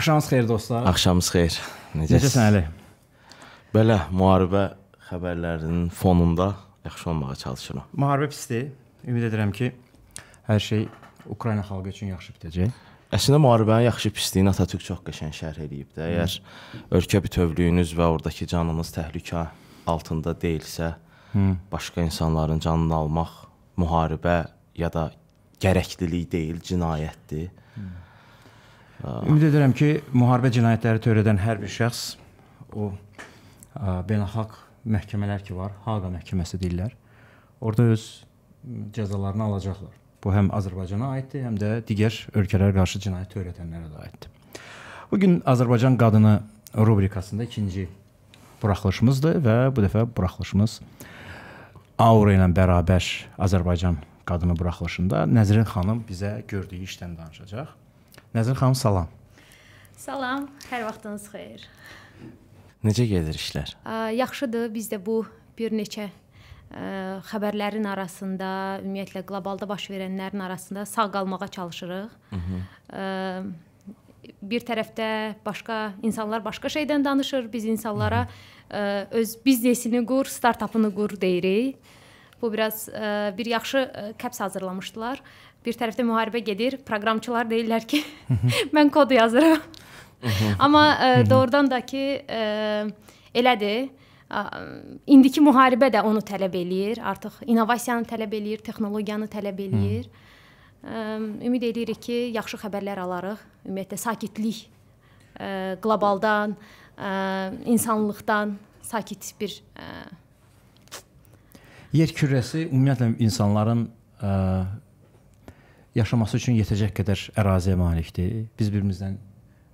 Axşamınız xeyir dostlar. Axşamınız xeyir. Necəsiz? Necəsən Əli? Belə, müharibə xəbərlərinin fonunda yaxşı olmağa çalışıram. Müharibə pisdir. Ümid edirəm ki, hər şey Ukrayna xalqı üçün yaxşı bitəcək. Əslində müharibənin yaxşı pisliyini Atatürk çox qəşəng şərh eləyib də. Əgər Hı. ölkə bütövlüyünüz və ordakı canınız təhlükə altında deyilsə, Hı. başqa insanların canını almaq müharibə ya da gərəklilik deyil, cinayətdir. Hı. Ümid edirəm ki, müharibə cinayətləri törədən hər bir şəxs o ə, beynəlxalq məhkəmələr ki var, Haqa məhkəməsi deyirlər. Orda öz cəzalarını alacaqlar. Bu həm Azərbaycana aiddir, həm də digər ölkələrə qarşı cinayət törədənlərə də aiddir. Bu gün Azərbaycan qadını rubrikasında ikinci buraxılışımızdır və bu dəfə buraxılışımız Aura ilə bərabər Azərbaycan qadını buraxılışında Nəzrin xanım bizə gördüyü işdən danışacaq. Nəzrin xanım salam. Salam, hər vaxtınız xeyir. Necə gedir işlər? Ə, yaxşıdır. Biz də bu bir neçə ə, xəbərlərin arasında, ümumiyyətlə qlobalda baş verənlərin arasında sağ qalmağa çalışırıq. Hı -hı. Ə, bir tərəfdə başqa insanlar başqa şeydən danışır, biz insanlara Hı -hı. Ə, öz biznesini qur, startapını qur deyirik. Bu biraz ə, bir yaxşı ə, kəps hazırlamışdılar. Bir tərəfdə müharibə gedir, proqramçılar deyirlər ki, mən kod yazıram. Amma ə, e, doğrudan da ki, ə, e, elədir. Ə, indiki müharibə də onu tələb eləyir. Artıq innovasiyanı tələb eləyir, texnologiyanı tələb eləyir. Ə, e, ümid edirik ki, yaxşı xəbərlər alarıq. Ümumiyyətlə sakitlik ə, qlobaldan, ə, insanlıqdan sakit bir ə... yer kürəsi ümumiyyətlə insanların ə, yaşaması üçün yetəcək qədər əraziyə malikdir. Biz bir-birimizdən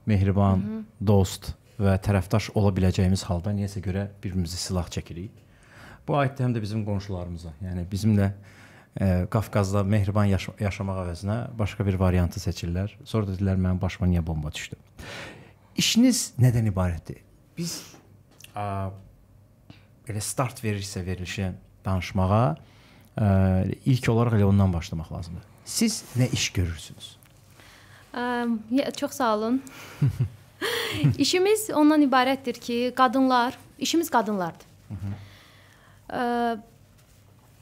mehriban, Hı -hı. dost və tərəfdaş ola biləcəyimiz halda niyəsə görə bir-birimizi silah çəkirik. Bu aiddir həm də bizim qonşularımıza. Yəni bizimlə ə, e, Qafqazda mehriban yaş yaşamaq əvəzinə başqa bir variantı seçirlər. Sonra dedilər mənim başıma niyə bomba düşdü? İşiniz nədən ibarətdir? Biz ə, elə start verirsə verilişə danışmağa ə, e, ilk olaraq elə ondan başlamaq lazımdır. Siz nə iş görürsünüz? Ə, çox sağ olun. işimiz ondan ibarətdir ki, qadınlar, işimiz qadınlardır. Ə,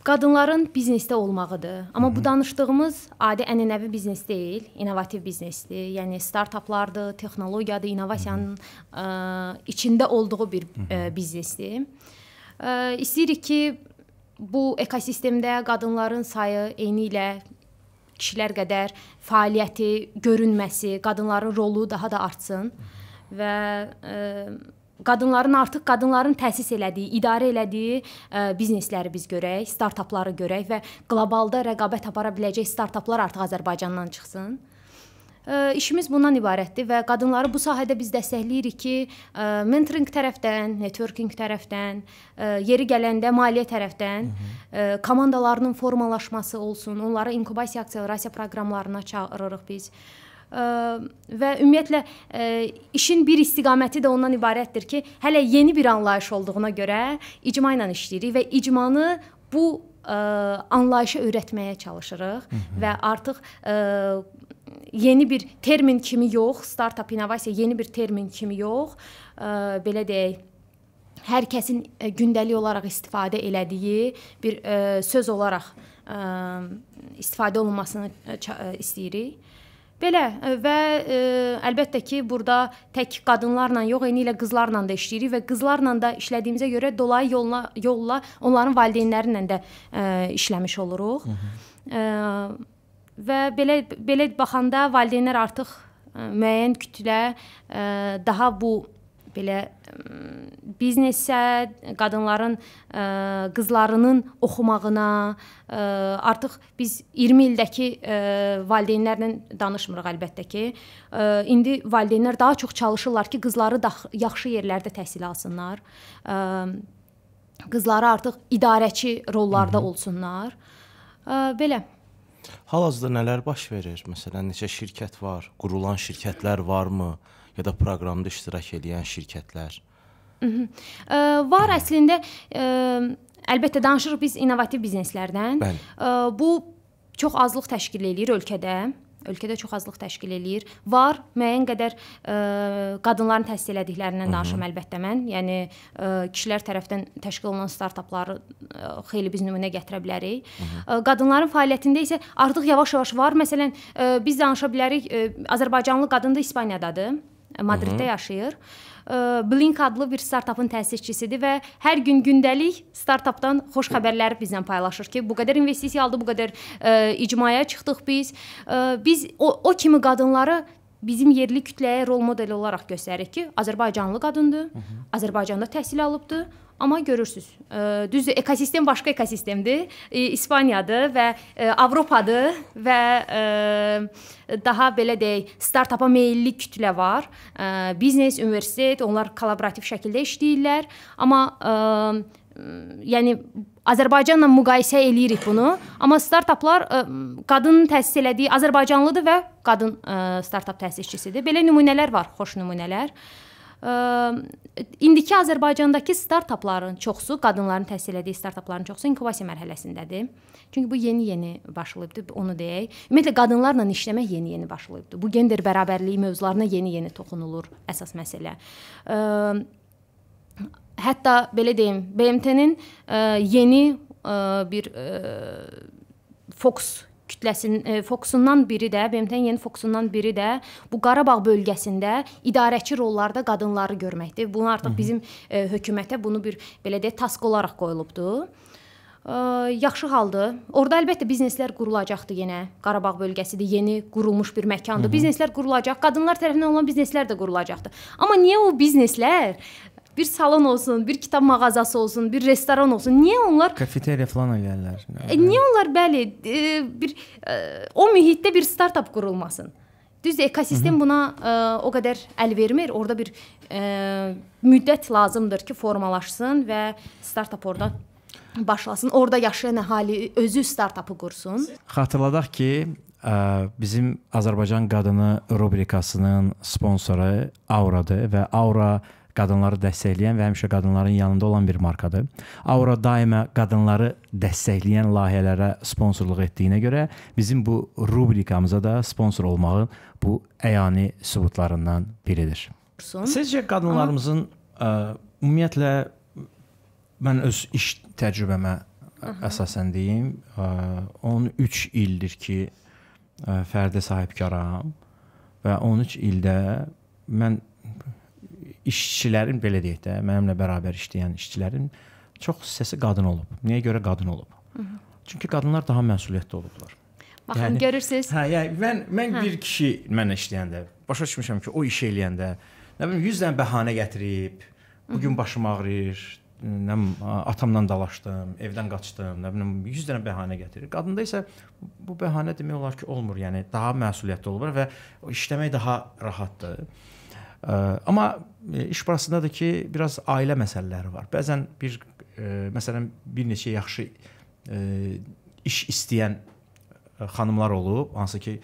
qadınların biznesdə olmağıdır. Amma Hı -hı. bu danışdığımız adi ənənəvi biznes deyil, innovativ biznesdir. Yəni startaplardır, texnologiyadır, innovasiyanın Hı ə, içində olduğu bir ə, biznesdir. Ə, istəyirik ki, bu ekosistemdə qadınların sayı eyni ilə kişilər qədər fəaliyyəti, görünməsi, qadınların rolu daha da artsın və ə, e, qadınların artıq qadınların təsis elədiyi, idarə elədiyi ə, e, biznesləri biz görək, startapları görək və qlobalda rəqabət apara biləcək startaplar artıq Azərbaycandan çıxsın. Ə, işimiz bundan ibarətdir və qadınları bu sahədə biz dəstəkləyirik ki, ə, mentoring tərəfdən, networking tərəfdən, ə, yeri gələndə maliyyə tərəfdən ə, komandalarının formalaşması olsun, onları inkubasiya akselerasiya proqramlarına çağırırıq biz. Ə, və ümumiyyətlə ə, işin bir istiqaməti də ondan ibarətdir ki, hələ yeni bir anlayış olduğuna görə icma ilə işləyirik və icmanı bu ə, anlayışa öyrətməyə çalışırıq Hı -hı. və artıq ə, yeni bir termin kimi yox, startap innovasiya yeni bir termin kimi yox, ə, belə deyək, hər kəsin ə, gündəlik olaraq istifadə elədiyi bir ə, söz olaraq ə, istifadə olunmasını ə, istəyirik. Belə və ə, əlbəttə ki, burada tək qadınlarla yox, eyni ilə qızlarla da işləyirik və qızlarla da işlədiyimizə görə dolayı yolla yolla onların valideynləri ilə də ə, işləmiş oluruq. Hı -hı. Ə, Və belə belə baxanda valideynlər artıq ə, e, müəyyən kütlə ə, e, daha bu belə e, biznesə, qadınların ə, qızlarının oxumağına ə, artıq biz 20 ildəki ə, valideynlərlə danışmırıq əlbəttə ki. Ə, indi valideynlər daha çox çalışırlar ki, qızları da, yaxşı yerlərdə təhsil alsınlar. Ə, qızları artıq idarəçi rollarda olsunlar. Ə, belə Hal-hazırda nələr baş verir? Məsələn, neçə şirkət var? Qurulan şirkətlər varmı? Ya da proqramda iştirak edən şirkətlər? Mhm. Ə, var əslində ə, əlbəttə danışırıq biz innovativ bizneslərdən. Bəli. Ə, bu çox azlıq təşkil eləyir ölkədə ölkədə çox azlıq təşkil eləyir. Var, müəyyən qədər ə, e, qadınların təhsil elədiklərindən danışım əlbəttə mən. Yəni ə, e, kişilər tərəfindən təşkil olunan startapları ə, e, xeyli biz nümunə gətirə bilərik. Ə, qadınların fəaliyyətində isə artıq yavaş-yavaş var. Məsələn, ə, biz danışa bilərik, ə, Azərbaycanlı qadın da İspaniyadadır. Madriddə yaşayır. Hı -hı. Blink adlı bir startapın təsisçisidir və hər gün gündəlik startapdan xoş xəbərləri bizlə paylaşır ki, bu qədər investisiya aldı, bu qədər ə, e, icmaya çıxdıq biz. Ə, e, biz o, o kimi qadınları bizim yerli kütləyə rol modeli olaraq göstəririk ki, Azərbaycanlı qadındır, Hı -hı. Azərbaycanda təhsil alıbdı, Amma görürsüz, düzdür, ekosistem başqa ekosistemdir. İspaniyadır və e, Avropadır və e, daha belə deyək, startapa meylli kütlə var. Biznes, universitet, onlar kollaborativ şəkildə işləyirlər, amma e, yəni Azərbaycanla müqayisə eləyirik bunu, amma startaplar qadının təsis elədiyi Azərbaycanlıdır və qadın startap təsisçisidir. Belə nümunələr var, xoş nümunələr. Ə, indiki Azərbaycandakı startapların çoxu, qadınların təhsil etdiyi startapların çoxu inkubasiya mərhələsindədir. Çünki bu yeni-yeni başlayıbdı, onu deyək. Ümumiyyətlə qadınlarla işləmək yeni-yeni başlayıbdı. Bu gender bərabərliyi mövzularına yeni-yeni toxunulur əsas məsələ. Hətta belə deyim, BMT-nin yeni bir fokus kütləsinin e, fokusundan biri də BMT-nin yeni fokusundan biri də bu Qarabağ bölgəsində idarəçi rollarda qadınları görməkdir. Bunu artıq Hı -hı. bizim e, hökumətə bunu bir belə deyək task olaraq qoyulubdu. Ə, e, yaxşı haldır. Orda əlbəttə bizneslər qurulacaqdı yenə. Qarabağ bölgəsidir, yeni qurulmuş bir məkandır. Hı -hı. Bizneslər qurulacaq, qadınlar tərəfindən olan bizneslər də qurulacaqdı. Amma niyə o bizneslər bir salon olsun, bir kitab mağazası olsun, bir restoran olsun. Niyə onlar kafeteriya falan eləyirlər? E, niyə onlar bəli, e, bir e, o mühitdə bir startap qurulmasın? Düzdür, ekosistem buna ə, e, o qədər əl vermir. Orda bir ə, e, müddət lazımdır ki, formalaşsın və startap orada başlasın. Orda yaşayan əhali özü startapı qursun. Xatırladaq ki, ə, e, bizim Azərbaycan qadını rubrikasının sponsoru Auradır və Aura qadınları dəstəkləyən və həmişə qadınların yanında olan bir markadır. Aura daima qadınları dəstəkləyən layihələrə sponsorluq etdiyinə görə bizim bu rubrikamıza da sponsor olmağın bu əyani sübutlarından biridir. Sizcə qadınlarımızın ə, ümumiyyətlə mən öz iş təcrübəmə Aha. əsasən deyim, ə, 13 ildir ki, ə, fərdi sahibkaram və 13 ildə mən işçilərin belə deyək də, mənimlə bərabər işləyən işçilərin çox hissəsi qadın olub. Niyə görə qadın olub? Hı mhm. -hı. Çünki qadınlar daha məsuliyyətli olublar. Baxın yəni, görürsüz. Hə, yəni mən mən hə. bir kişi mənə işləyəndə başa düşmüşəm ki, o iş eləyəndə nə bilim 100 dənə bəhanə gətirib, bu gün mhm. başım ağrıyır, nə atamdan dalaşdım, evdən qaçdım, nə bilim 100 dənə bəhanə gətirir. Qadında isə bu bəhanə demək olar ki, olmur. Yəni daha məsuliyyətli olur və işləmək daha rahatdır. Ə, amma E, iş burasındadır ki, biraz ailə məsələləri var. Bəzən bir e, məsələn bir neçə yaxşı e, iş istəyən e, xanımlar olub, hansı ki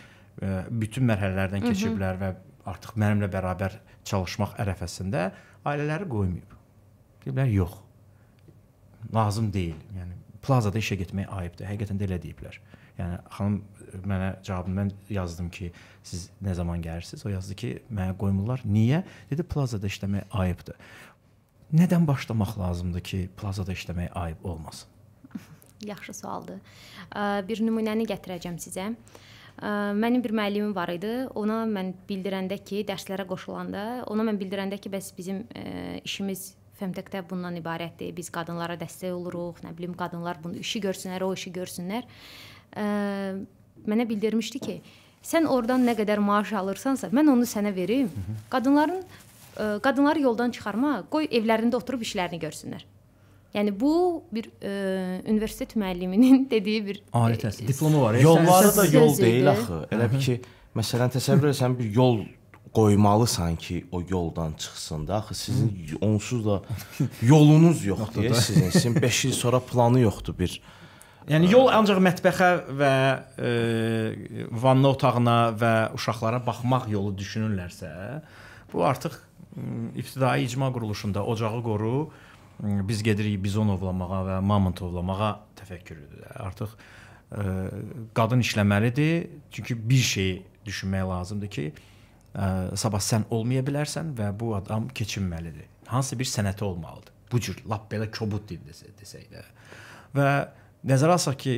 e, bütün mərhələlərdən keçiblər Hı -hı. və artıq mənimlə bərabər çalışmaq ərəfəsində ailələri qoymayıb. Deyiblər, yox. Lazım deyil. Yəni plazada işə getmək ayıbdır. Həqiqətən də elə deyiblər. Yəni xanım mənə cavabını mən yazdım ki, siz nə zaman gəlirsiniz? O yazdı ki, mənə qoymurlar. Niyə? Dedi, plazada işləmək ayıbdır. Nədən başlamaq lazımdır ki, plazada işləmək ayıb olmasın? Yaxşı sualdır. Bir nümunəni gətirəcəm sizə. Mənim bir müəllimim var idi. Ona mən bildirəndə ki, dərslərə qoşulanda, ona mən bildirəndə ki, bəs bizim işimiz Femtəkdə bundan ibarətdir. Biz qadınlara dəstək oluruq, nə bilim, qadınlar bunu işi görsünlər, o işi görsünlər. Ə, mənə bildirmişdi ki, sən oradan nə qədər maaş alırsansa, mən onu sənə verim. Hı -hı. Qadınların ə, e, qadınları yoldan çıxarma, qoy evlərində oturub işlərini görsünlər. Yəni bu bir ə, e, universitet müəlliminin dediyi bir e, ali təhsil diplomu var. Yolları da yol deyil axı. Elə bir ki, məsələn təsəvvür etsən bir yol qoymalısan ki, o yoldan çıxsın da. Axı sizin onsuz da yolunuz yoxdur. sizin sizin 5 il sonra planı yoxdur bir Yəni yol ancaq mətbəxə və e, vanna otağına və uşaqlara baxmaq yolu düşünürlərsə, bu artıq ibtidai icma quruluşunda ocağı qoru biz gedirik bizon ovlamağa və mamont ovlamağa təfəkkürüdür. Artıq e, qadın işləməlidir, çünki bir şeyi düşünmək lazımdır ki, ə, sabah sən olmaya bilərsən və bu adam keçinməlidir. Hansı bir sənəti olmalıdır. Bu cür lap belə kobud dildə desək də. Və Nəzərə alsaq ki,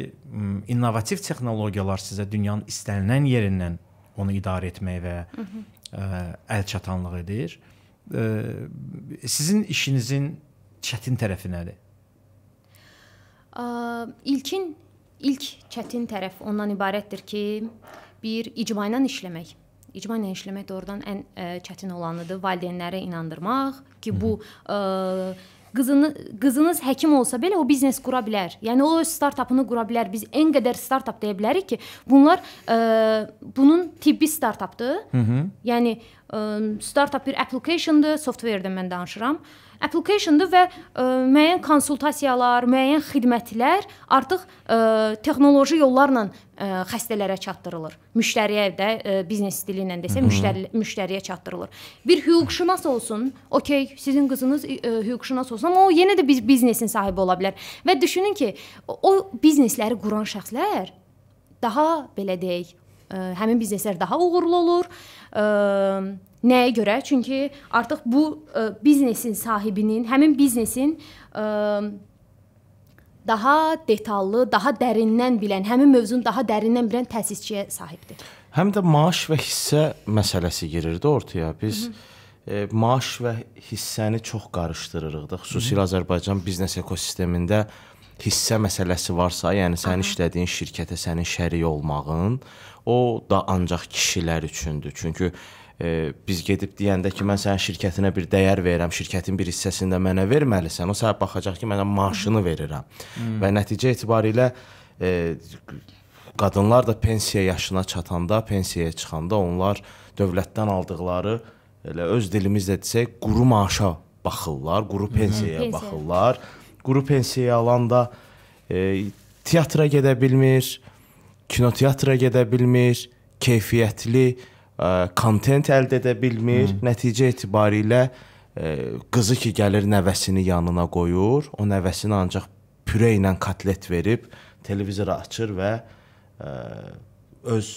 innovativ texnologiyalar sizə dünyanın istənilən yerindən onu idarə etmək və Hı -hı. ə, əl çatanlıq edir. Ə, e, sizin işinizin çətin tərəfi nədir? Ə, e, ilkin ilk çətin tərəf ondan ibarətdir ki, bir icma ilə işləmək icma ilə işləmək doğrudan ən ə, e, çətin olanıdır. Valideynləri inandırmaq ki, bu ə, mhm qızını qızınız həkim olsa belə o biznes qura bilər. Yəni o öz startapını qura bilər. Biz ən qədər startap deyə bilərik ki, bunlar ə, e, bunun tibbi startapdır. Yəni ə, e, startap bir applicationdır, software-dən mən danışıram. Ə, application-dır və ə, e, müəyyən konsultasiyalar, müəyyən xidmətlər artıq ə, e, texnoloji yollarla ə, e, xəstələrə çatdırılır. Müştəriyə də ə, biznes dili ilə desə müştəri müştəriyə çatdırılır. Bir hüquqşünas olsun, okey, sizin qızınız ə, hüquqşünas olsun, amma o yenə də biz biznesin sahibi ola bilər. Və düşünün ki, o, o biznesləri quran şəxslər daha belə deyək, ə, həmin bizneslər daha uğurlu olur. Ə, Nəyə görə? Çünki artıq bu ə, e, biznesin sahibinin, həmin biznesin ə, e, daha detallı, daha dərindən bilən, həmin mövzunu daha dərindən bilən təsisçiyə sahibdir. Həm də maaş və hissə məsələsi girirdi ortaya. Biz Hı -hı e, maaş və hissəni çox qarışdırırıq da. Xüsusilə Hı -hı. Azərbaycan biznes ekosistemində hissə məsələsi varsa, yəni sən Aha. işlədiyin şirkətə sənin şərik olmağın, o da ancaq kişilər üçündür. Çünki e, biz gedib deyəndə ki, mən sənin şirkətinə bir dəyər verirəm, şirkətin bir hissəsində mənə verməlisən, o sənə baxacaq ki, mənə maaşını verirəm. Hmm. Və nəticə itibarilə e, qadınlar da pensiya yaşına çatanda, pensiyaya çıxanda onlar dövlətdən aldıqları elə öz dilimizlə desək, quru maaşa baxırlar, quru hmm. pensiyaya Hı -hı. baxırlar. Quru pensiyaya alan da e, teatra gedə bilmir, kinoteatra gedə bilmir, keyfiyyətli kontent e, əldə edə bilmir. Hı. Nəticə itibarilə ə, e, qızı ki gəlir nəvəsini yanına qoyur, o nəvəsini ancaq pürə ilə kotlet verib televizoru açır və ə, e, öz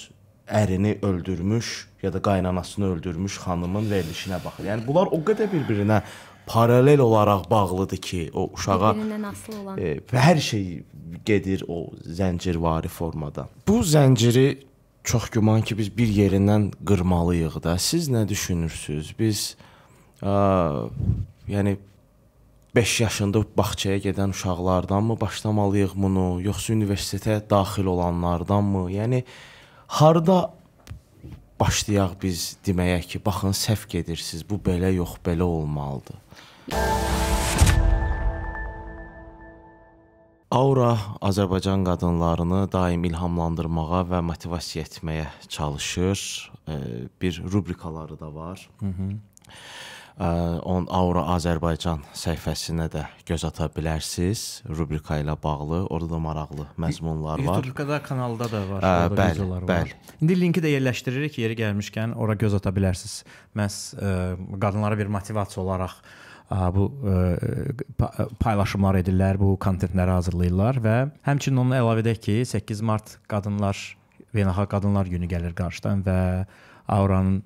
ərini öldürmüş ya da qaynanasını öldürmüş xanımın verilişinə baxır. Yəni bunlar o qədər bir-birinə paralel olaraq bağlıdır ki, o uşağa e, hər şey gedir o zəncirvari formada. Bu zənciri çox güman ki, biz bir yerindən qırmalıyıq da. Siz nə düşünürsüz? Biz ə, yəni 5 yaşında bağçaya gedən uşaqlardanmı başlamalıyıq bunu, yoxsa universitetə daxil olanlardanmı? Yəni harda başlayaq biz deməyə ki, baxın səhv gedirsiz, bu belə yox, belə olmalıdır. Aura Azərbaycan qadınlarını daim ilhamlandırmağa və motivasiya etməyə çalışır. Bir rubrikaları da var. Hı -hı. On Aura Azərbaycan səhifəsinə də göz ata bilərsiniz. Rubrika ilə bağlı orada da maraqlı məzmunlar var. YouTube-da kanalda da var. Ə, bəli, bəli. Var. İndi linki də yerləşdiririk yeri gəlmişkən ora göz ata bilərsiniz. Məs ə, e, qadınlara bir motivasiya olaraq bu e, e, paylaşımlar edirlər, bu kontentləri hazırlayırlar və həmçinin onu əlavə edək ki, 8 mart qadınlar Beynəlxalq Qadınlar Günü gəlir qarşıdan və Auranın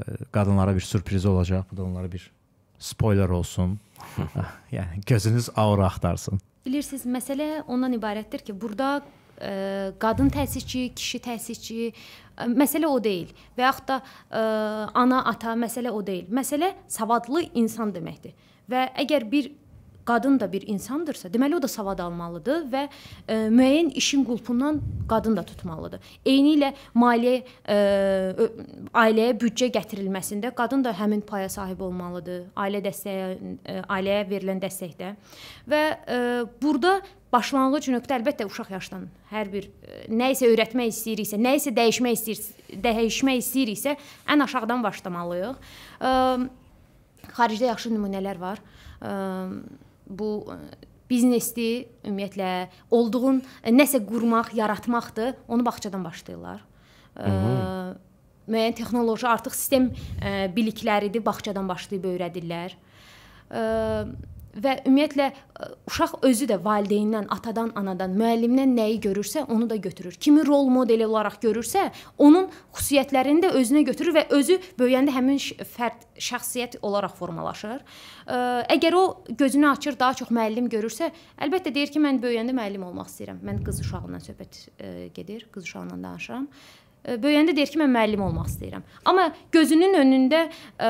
e, qadınlara bir sürprizi olacaq. Bu da onlara bir spoiler olsun. Ah, yəni gözünüz Aura axtarsın. Bilirsiniz, məsələ ondan ibarətdir ki, burada qadın təsisçi, kişi təsisçi, məsələ o deyil. Və yaxud da ə, ana, ata məsələ o deyil. Məsələ savadlı insan deməkdir. Və əgər bir qadın da bir insandırsa, deməli o da savad almalıdır və e, müəyyən işin qulpundan qadın da tutmalıdır. Eyni ilə maliyyə e, ailəyə büdcə gətirilməsində qadın da həmin paya sahib olmalıdır. Ailə dəstəyə e, ailəyə verilən dəstəkdə. Və e, burada başlanğıc nöqtə əlbəttə uşaq yaşdan hər bir e, nə isə öyrətmək istəyiriksə, nə isə dəyişmək istəyir, dəyişmək istəyiriksə, ən aşağıdan başlamalıyıq. E, xaricdə yaxşı nümunələr var. Ə, e, bu e, biznesdir, ümumiyyətlə olduğun e, nəsə qurmaq, yaratmaqdır. Onu bağçadan başlayırlar. E, hı -hı. Müəyyən texnoloji artıq sistem bilikləridir, bağçadan başlayıb öyrədirlər və ümumiyyətlə e, uşaq özü də valideynindən, atadan, anadan, müəllimdən nəyi görürsə, onu da götürür. Kimi rol modeli olaraq görürsə, onun xüsusiyyətlərini də özünə götürür və özü böyüyəndə həmin fərd şəxsiyyət olaraq formalaşır. E, əgər o gözünü açır, daha çox müəllim görürsə, əlbəttə deyir ki, mən böyüyəndə müəllim olmaq istəyirəm. Mən qız uşağından söhbət e, gedir, qız uşağından danışıram. Böyüyəndə deyir ki, mən müəllim olmaq istəyirəm. Amma gözünün önündə ə,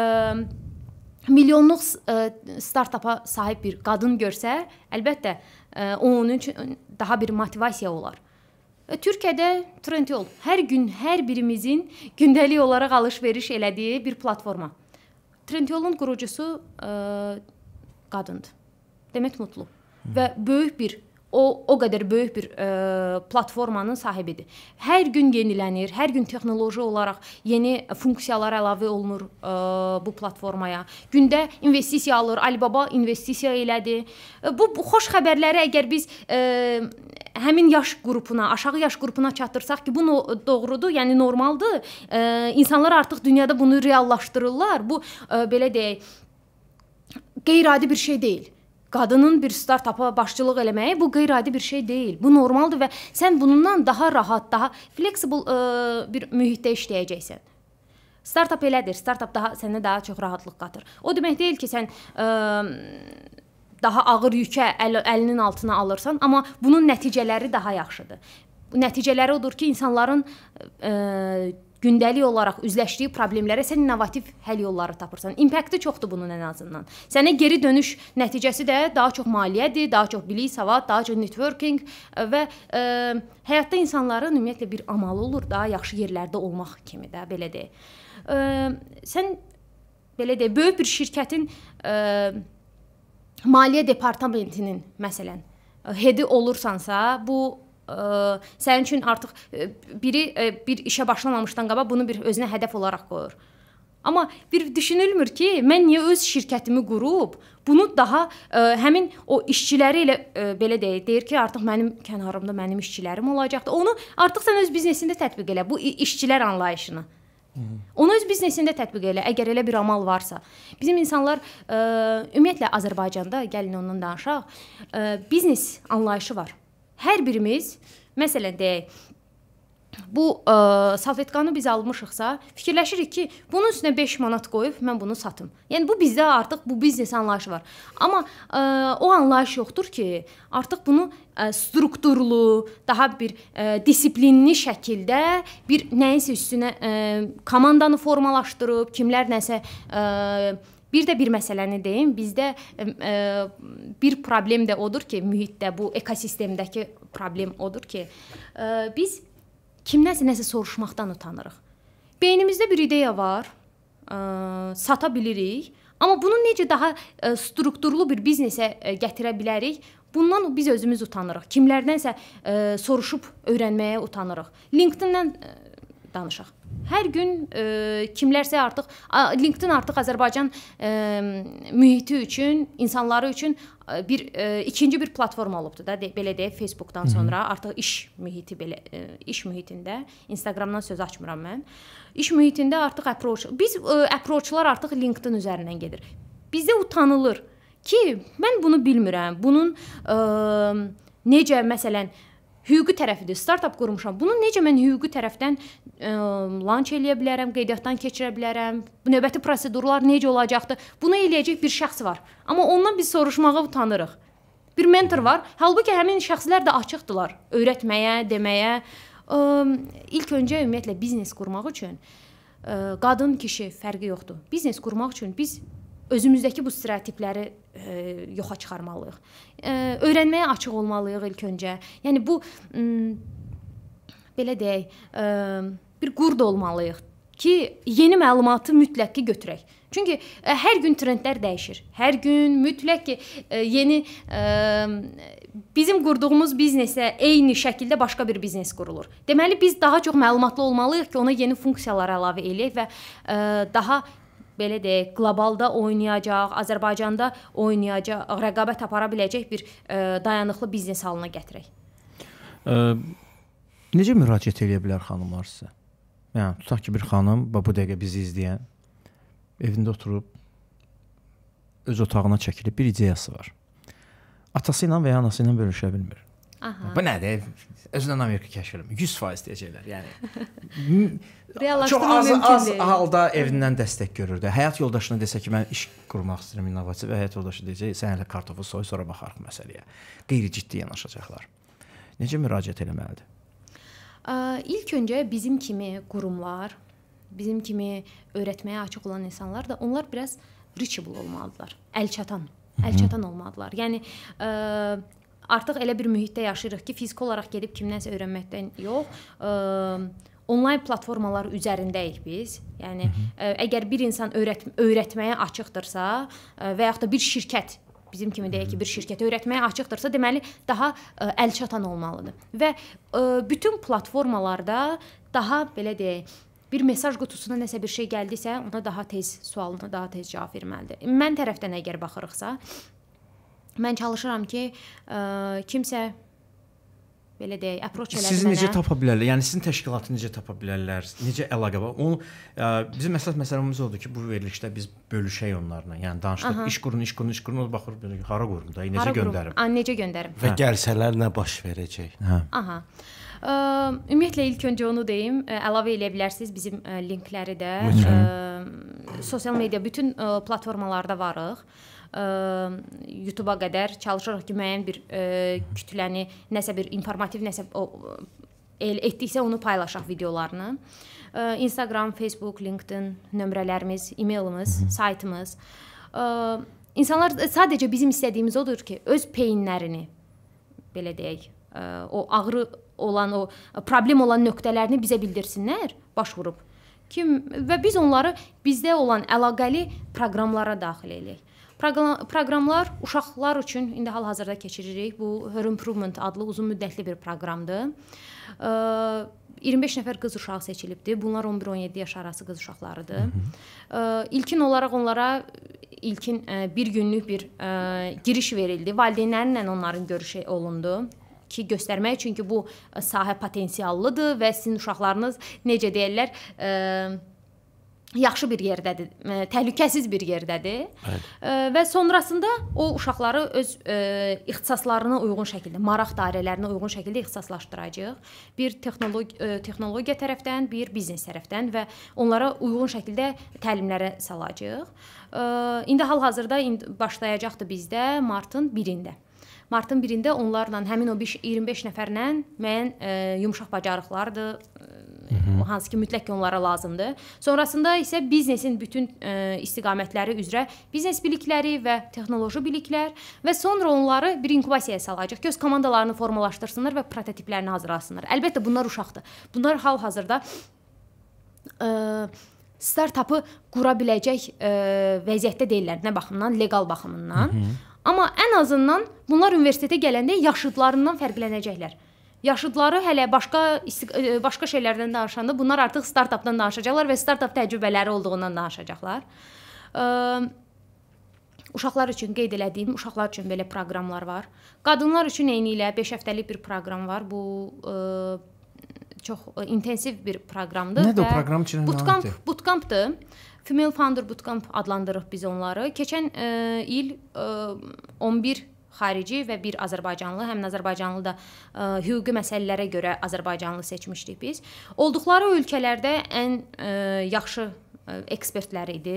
milyonluq e, startapa sahib bir qadın görsə, əlbəttə e, o onun üçün daha bir motivasiya olar. E, Türkiyədə trend yol hər gün hər birimizin gündəlik olaraq alış-veriş elədiyi bir platforma. Trendyolun qurucusu ə, qadındır. Demet Mutlu və böyük bir o o qədər böyük bir ə, e, platformanın sahibidir. Hər gün yenilənir, hər gün texnoloji olaraq yeni funksiyalar əlavə olunur ə, e, bu platformaya. Gündə investisiya alır, Alibaba investisiya elədi. E, bu, bu xoş xəbərləri əgər biz ə, həmin yaş qrupuna, aşağı yaş qrupuna çatdırsaq ki, bu no doğrudur, yəni normaldır. E, insanlar artıq dünyada bunu reallaşdırırlar. Bu e, belə deyək, qeyri-adi bir şey deyil qadının bir startapa başçılıq eləməyi bu qeyri-adi bir şey deyil. Bu normaldır və sən bundan daha rahat, daha flexible ə, e, bir mühitdə işləyəcəksən. Startap elədir. Startap daha sənə daha çox rahatlıq qatır. O demək deyil ki, sən ə, e, daha ağır yükə əl, əlinin altına alırsan, amma bunun nəticələri daha yaxşıdır. Nəticələri odur ki, insanların ə, e, gündəlik olaraq üzləşdiyi problemlərə sən innovativ həll yolları tapırsan. İmpektı çoxdur bunun ən azından. Sənə geri dönüş nəticəsi də daha çox maliyyədir, daha çox bilik, savad, daha çox networking və ə, e, həyatda insanların ümumiyyətlə bir amalı olur da, yaxşı yerlərdə olmaq kimi də, belə deyək. Ə, e, sən belə deyək, böyük bir şirkətin ə, e, maliyyə departamentinin məsələn hedi olursansa, bu sənin üçün artıq biri bir işə başlamamışdan qabaq bunu bir özünə hədəf olaraq qoyur. Amma bir düşünülmür ki, mən niyə öz şirkətimi qurub, bunu daha ə, həmin o işçiləri ilə ə, belə deyir, deyir ki, artıq mənim kənarımda mənim işçilərim olacaqdı. Onu artıq sən öz biznesində tətbiq elə bu işçilər anlayışını. Onu öz biznesində tətbiq elə, əgər elə bir amal varsa. Bizim insanlar ə, ümumiyyətlə Azərbaycanda, gəlin ondan danışaq, ə, biznes anlayışı var hər birimiz məsələn deyək bu ə, e, salfetkanı biz almışıqsa, fikirləşirik ki, bunun üstünə 5 manat qoyub mən bunu satım. Yəni bu bizdə artıq bu biznes anlayışı var. Amma ə, e, o anlayış yoxdur ki, artıq bunu ə, e, strukturlu, daha bir ə, disiplinli şəkildə bir nəyinsə üstünə ə, komandanı formalaşdırıb, kimlər nəsə ə, Bir də bir məsələni deyim, bizdə ə, bir problem də odur ki, mühitdə bu ekosistemdəki problem odur ki, ə, biz kimdənsə nəsə soruşmaqdan utanırıq. Beynimizdə bir ideya var, ə, sata bilirik, amma bunu necə daha ə, strukturlu bir biznesə ə, gətirə bilərik? Bundan biz özümüz utanırıq. Kimlərdənsə ə, soruşub öyrənməyə utanırıq. LinkedIn-dən danışaq. Hər gün ə, e, kimlərsə artıq LinkedIn artıq Azərbaycan ə, e, mühiti üçün, insanları üçün e, bir ə, ikinci bir platforma olubdu da, de, belə deyək, Facebookdan Hı -hı. sonra artıq iş mühiti belə ə, iş mühitində Instagramdan söz açmıram mən. İş mühitində artıq approach biz ə, approachlar artıq LinkedIn üzərindən gedir. Bizdə utanılır ki, mən bunu bilmirəm. Bunun ə, necə məsələn ə, hüquqi tərəfidir. Startap qurmuşam. Bunu necə mən hüquqi tərəfdən ə, e, lanç eləyə bilərəm, qeydiyyatdan keçirə bilərəm? Bu növbəti prosedurlar necə olacaqdı? Bunu eləyəcək bir şəxs var. Amma ondan biz soruşmağa utanırıq. Bir mentor var. Halbuki həmin şəxslər də açıqdılar öyrətməyə, deməyə. Ə, e, ilk öncə ümumiyyətlə biznes qurmaq üçün ə, e, qadın, kişi fərqi yoxdur. Biznes qurmaq üçün biz özümüzdəki bu stereotipləri ə, e, yoxa çıxarmalıyıq. Ə, e, öyrənməyə açıq olmalıyıq ilk öncə. Yəni bu ə, belə deyək, ə, e, bir qurd olmalıyıq ki, yeni məlumatı mütləq ki götürək. Çünki ə, hər gün trendlər dəyişir. Hər gün mütləq ki ə, yeni ə, bizim qurduğumuz biznesə eyni şəkildə başqa bir biznes qurulur. Deməli biz daha çox məlumatlı olmalıyıq ki, ona yeni funksiyalar əlavə eləyək və ə, daha belə deyək, qlobalda oynayacaq, Azərbaycanda oynayacaq, rəqabət apara biləcək bir ə, e, dayanıqlı biznes halına gətirək? Ə, e, necə müraciət edə bilər xanımlar sizə? Yəni tutaq ki, bir xanım bu dəqiqə bizi izləyən evində oturub öz otağına çəkilib bir ideyası var. Atası ilə və ya anası ilə bölüşə bilmir. Aha. Bu nədir? Özündən Amerika kəşf edirəm. 100% deyəcəklər. Yəni çox az az halda evindən dəstək görürdü. Həyat yoldaşına desə ki, mən iş qurmaq istəyirəm, innovativ və həyat yoldaşı deyəcək, sən hələ kartofu soy, sonra baxarıq məsələyə. Qeyri-ciddi yanaşacaqlar. Necə müraciət etməlidir? İlk öncə bizim kimi qurumlar, bizim kimi öyrətməyə açıq olan insanlar da onlar biraz reachable olmalıdılar. Əl çatan, əl çatan olmalıdılar. Yəni artıq elə bir mühitdə yaşayırıq ki, fiziki olaraq gedib kimdənsə öyrənməkdən yox, ə, onlayn platformalar üzərindəyik biz. Yəni Hı -hı. əgər bir insan öyrət öyrətməyə açıqdırsa və yaxud da bir şirkət bizim kimi deyək ki, bir şirkət öyrətməyə açıqdırsa, deməli daha ə, əl çatan olmalıdır. Və ə, bütün platformalarda daha belə deyək, bir mesaj qutusuna nəsə bir şey gəldisə, ona daha tez sualına daha tez cavab verməlidir. Mən tərəfdən əgər baxırıqsa, Mən çalışıram ki, ə, e, kimsə belə deyək, approach elədi sizi mənə. Sizi necə tapa bilərlər? Yəni sizin təşkilatı necə tapa bilərlər? Necə əlaqə var? Onu ə, e, bizim əsas məsələmiz odur ki, bu verilişdə biz bölüşək onlarla. Yəni danışdıq, Aha. iş qurun, iş qurun, iş qurun, o baxır belə hara qurum da, necə hara göndərim? A, necə göndərim? Hə. Və hə. gəlsələr nə baş verəcək? Hə. Aha. Ə, e, ümumiyyətlə ilk öncə onu deyim, ə, əlavə eləyə bilərsiniz bizim ə, linkləri də. Hı -hı. Ə, sosial media bütün ə, platformalarda varıq. Ə, YouTube-a qədər çalışırıq ki, müəyyən bir ə, kütləni nəsə bir informativ nəsə o, el etdiksə onu paylaşaq videolarını. Ə, Instagram, Facebook, LinkedIn nömrələrimiz, e-mailimiz, saytımız. Ə, insanlar sadəcə bizim istədiyimiz odur ki, öz peyinlərini belə deyək, ə, o ağrı olan o problem olan nöqtələrini bizə bildirsinlər, baş vurub kim və biz onları bizdə olan əlaqəli proqramlara daxil edirik. Proqramlar uşaqlar üçün indi hal-hazırda keçiririk. Bu Her Improvement adlı uzunmüddətli bir proqramdır. 25 nəfər qız uşağı seçilibdi. Bunlar 11-17 yaş arası qız uşaqlarıdır. İlkin olaraq onlara ilkin bir günlük bir giriş verildi. Valideynlərlə onların görüşü olundu ki göstərmək çünki bu sahə potensiallıdır və sizin uşaqlarınız necə deyirlər, ə, yaxşı bir yerdədir, təhlükəsiz bir yerdədir. Bəli. Və sonrasında o uşaqları öz ixtisaslarına uyğun şəkildə, maraq dairələrinə uyğun şəkildə ixtisaslaşdıracağıq. Bir texnologi texnologiya tərəfdən, bir biznes tərəfdən və onlara uyğun şəkildə təlimlərə salacağıq. İndi hal-hazırda başlayacaqdı bizdə martın 1-də martın 1-də onlarla həmin o 25 nəfərlə müəyyən yumşaq bacarıqlardır Hı -hı. hansı ki mütləq ki onlara lazımdır. Sonrasında isə biznesin bütün ə, e, istiqamətləri üzrə biznes bilikləri və texnoloji biliklər və sonra onları bir inkubasiyaya salacaq. Göz komandalarını formalaşdırsınlar və prototiplərini hazırlasınlar. Əlbəttə bunlar uşaqdır. Bunlar hal-hazırda e, startapı qura biləcək ə, e, vəziyyətdə deyillər. Nə baxımdan? Legal baxımından. Hı -hı. Amma ən azından bunlar universitetə gələndə yaşıdlarından fərqlənəcəklər. Hı Yaşıdları hələ başqa e, başqa şeylərdən danışanda bunlar artıq startapdan danışacaqlar və startap təcrübələri olduğundan danışacaqlar. Uşaqlar üçün qeyd elədiyim, uşaqlar üçün belə proqramlar var. Qadınlar üçün eyni ilə 5 həftəlik bir proqram var. Bu ə, çox e, intensiv bir proqramdır. Nədir o proqram üçün? Bootcamp, bootcampdır. Female Founder Bootcamp adlandırırıq biz onları. Keçən ə, il ə, 11 xarici və bir azərbaycanlı, həm də azərbaycanlı da ə, e, hüquqi məsələlərə görə azərbaycanlı seçmişdik biz. Olduqları ölkələrdə ən ə, e, yaxşı e, ekspertlər idi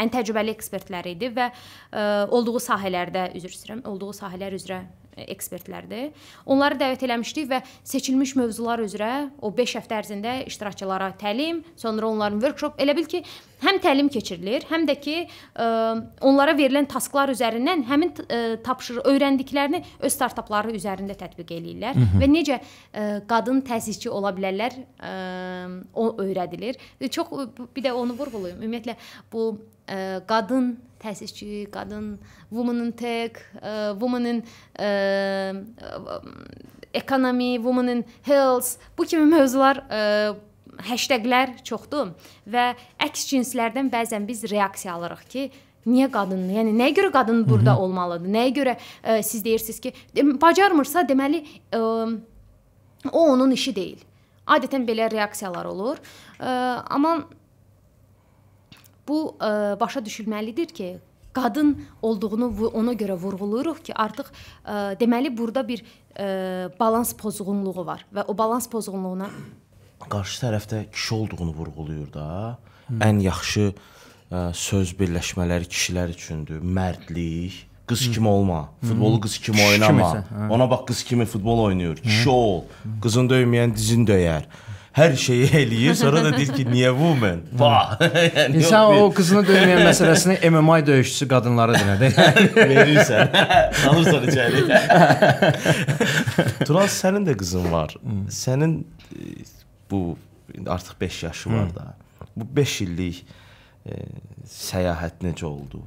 ən təcrübəli ekspertlər idi və ə, olduğu sahələrdə üzr istəyirəm, olduğu sahələr üzrə ekspertlərdir. Onları dəvət eləmişdik və seçilmiş mövzular üzrə o 5 həftə ərzində iştirakçılara təlim, sonra onların workshop, elə bil ki, həm təlim keçirilir, həm də ki ə, e, onlara verilən tasklar üzərindən həmin ə, e, tapşırı öyrəndiklərini öz startapları üzərində tətbiq eləyirlər Hı -hı. və necə ə, e, qadın təsisçi ola bilərlər ə, o öyrədilir. Çox bir də onu vurğulayım. Ümumiyyətlə bu ə, qadın təsisçi, qadın women in tech, ə, women in ə, economy, women in health bu kimi mövzular ə, həştəqlər çoxdur və əks cinslərdən bəzən biz reaksiya alırıq ki, Niyə qadın? Yəni nəyə görə qadın burada Hı -hı. olmalıdır? Nəyə görə ə, e, siz deyirsiniz ki, e, bacarmırsa deməli ə, e, o onun işi deyil. Adətən belə reaksiyalar olur. Ə, amma bu ə, başa düşülməlidir ki, qadın olduğunu ona görə vurğulayırıq ki, artıq ə, deməli burada bir ə, balans pozğunluğu var və o balans pozğunluğuna qarşı tərəfdə kişi olduğunu vurğulayır da. Hmm. Ən yaxşı ə, e, söz birləşmələri kişilər üçündür. Mərdlik, qız kimi olma, futbolu qız kimi hmm. oynama. Kimisə, hə. Ona bax qız kimi futbol oynayır. Hmm. Kişi ol. Qızın döyməyən dizin döyər hər şeyi eləyir, sonra da deyir ki, niyə woman? Bax. Hə. yəni İnsan o qızını döyməyən məsələsini MMA döyüşçüsü qadınlara denədir. Verirsən. Alırsan içəri. Tural sənin də qızın var. Hmm. Sənin e, bu artıq 5 yaşı var da. Bu 5 illik e, səyahət necə oldu?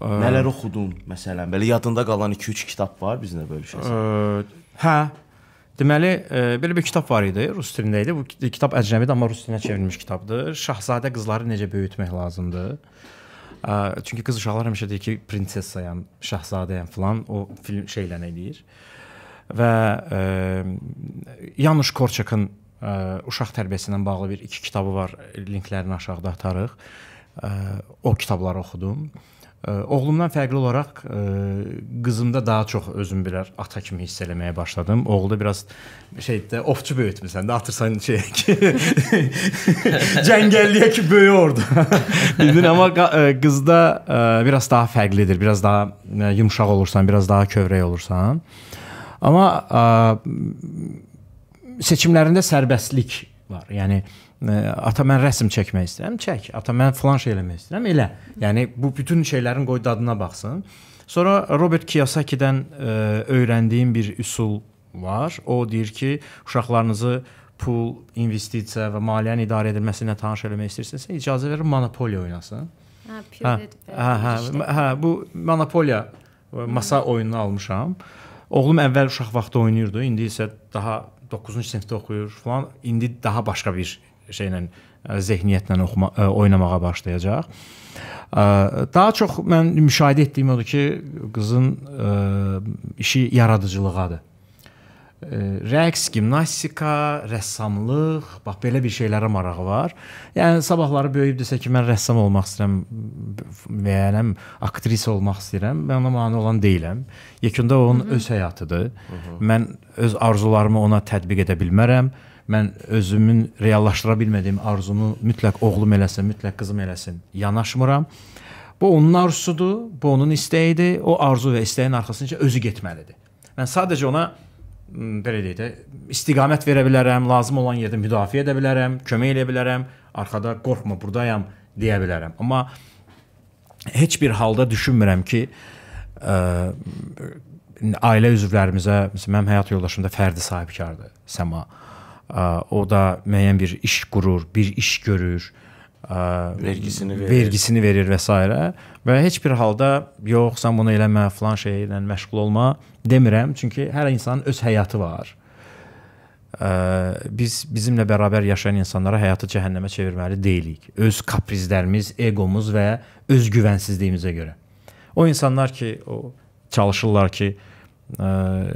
Ə... Nələr oxudun məsələn? Belə yadında qalan 2-3 kitab var bizimlə bölüşəsən. Ə... Hə. Deməli, ə, e, belə bir kitab var idi, rus dilində idi. Bu kitab əcnəbidir, amma rus dilinə çevrilmiş kitabdır. Şahzadə qızları necə böyütmək lazımdır? Ə, çünki qız uşaqlar həmişə deyir ki, prinsessayam, şahzadəyəm falan, o film şeylən eləyir. Ə, və ə, e, Yanuş Korçakın ə, e, uşaq tərbiyəsi ilə bağlı bir iki kitabı var. Linklərini aşağıda atarıq. Ə, e, o kitabları oxudum. Ə, oğlumdan fərqli olaraq ə, qızımda daha çox özüm bilər ata kimi hiss eləməyə başladım. Oğlu biraz şeydə ovçu böyütmüsən də atırsan şey cəngəlliyə ki böyü orada. Bildin amma qızda ə, biraz daha fərqlidir. Biraz daha ə, yumşaq olursan, biraz daha kövrək olursan. Ə, Amma ə, e, seçimlərində sərbəstlik var. Yəni ə, e, ata mən rəsm çəkmək istəyirəm, çək. Ata mən falan şey eləmək istəyirəm, elə. Yəni bu bütün şeylərin qoy dadına baxsın. Sonra Robert Kiyosaki-dən ə, e, öyrəndiyim bir üsul var. O deyir ki, uşaqlarınızı pul, investisiya və maliyyənin idarə edilməsinə tanış eləmək istəyirsinizsə, icazə verin monopoliya oynasın. Hə, hə, hə, hə, bu monopoliya masa oyununu almışam. Hı -hı. Oğlum əvvəl uşaq vaxtı oynayırdı, indi isə daha 9-cu sinifdə oxuyur falan. İndi daha başqa bir şeylə e, zehniyyətlə oxuma, ə, e, oynamağa başlayacaq. Ə, e, daha çox mən müşahidə etdiyim odur ki, qızın ə, işi yaradıcılığadır rəqs, gimnastika, rəssamlıq, bax belə bir şeylərə marağı var. Yəni sabahları böyüyüb desə ki, mən rəssam olmaq istəyirəm, müəyyənəm, aktrisa olmaq istəyirəm, mən ona mane olan deyiləm. Yekunda onun Hı -hı. öz həyatıdır. Hı -hı. Mən öz arzularımı ona tətbiq edə bilmərəm. Mən özümün reallaşdıra bilmədiyim arzumu mütləq oğlum eləsin, mütləq qızım eləsin yanaşmıram. Bu onun arzusudur, bu onun istəyidir. O arzu və istəyin arxasınca özü getməlidir. Mən sadəcə ona belə deyək də, istiqamət verə bilərəm, lazım olan yerdə müdafiə edə bilərəm, kömək edə bilərəm, arxada qorxma, burdayam deyə bilərəm. Amma heç bir halda düşünmürəm ki, ə, ailə üzvlərimizə, məsələn, mənim həyat yoldaşım da fərdi sahibkardır, Səma. Ə, o da müəyyən bir iş qurur, bir iş görür. Ə, vergisini verir. vergisini verir və s. və heç bir halda yox sən bunu eləmə, falan şeylə məşğul olma demirəm, çünki hər insanın öz həyatı var. Ə, biz bizimlə bərabər yaşayan insanlara həyatı cəhənnəmə çevirməli deyilik. Öz kaprizlərimiz, eqomuz və öz güvənsizliyimizə görə. O insanlar ki, o çalışırlar ki, ə,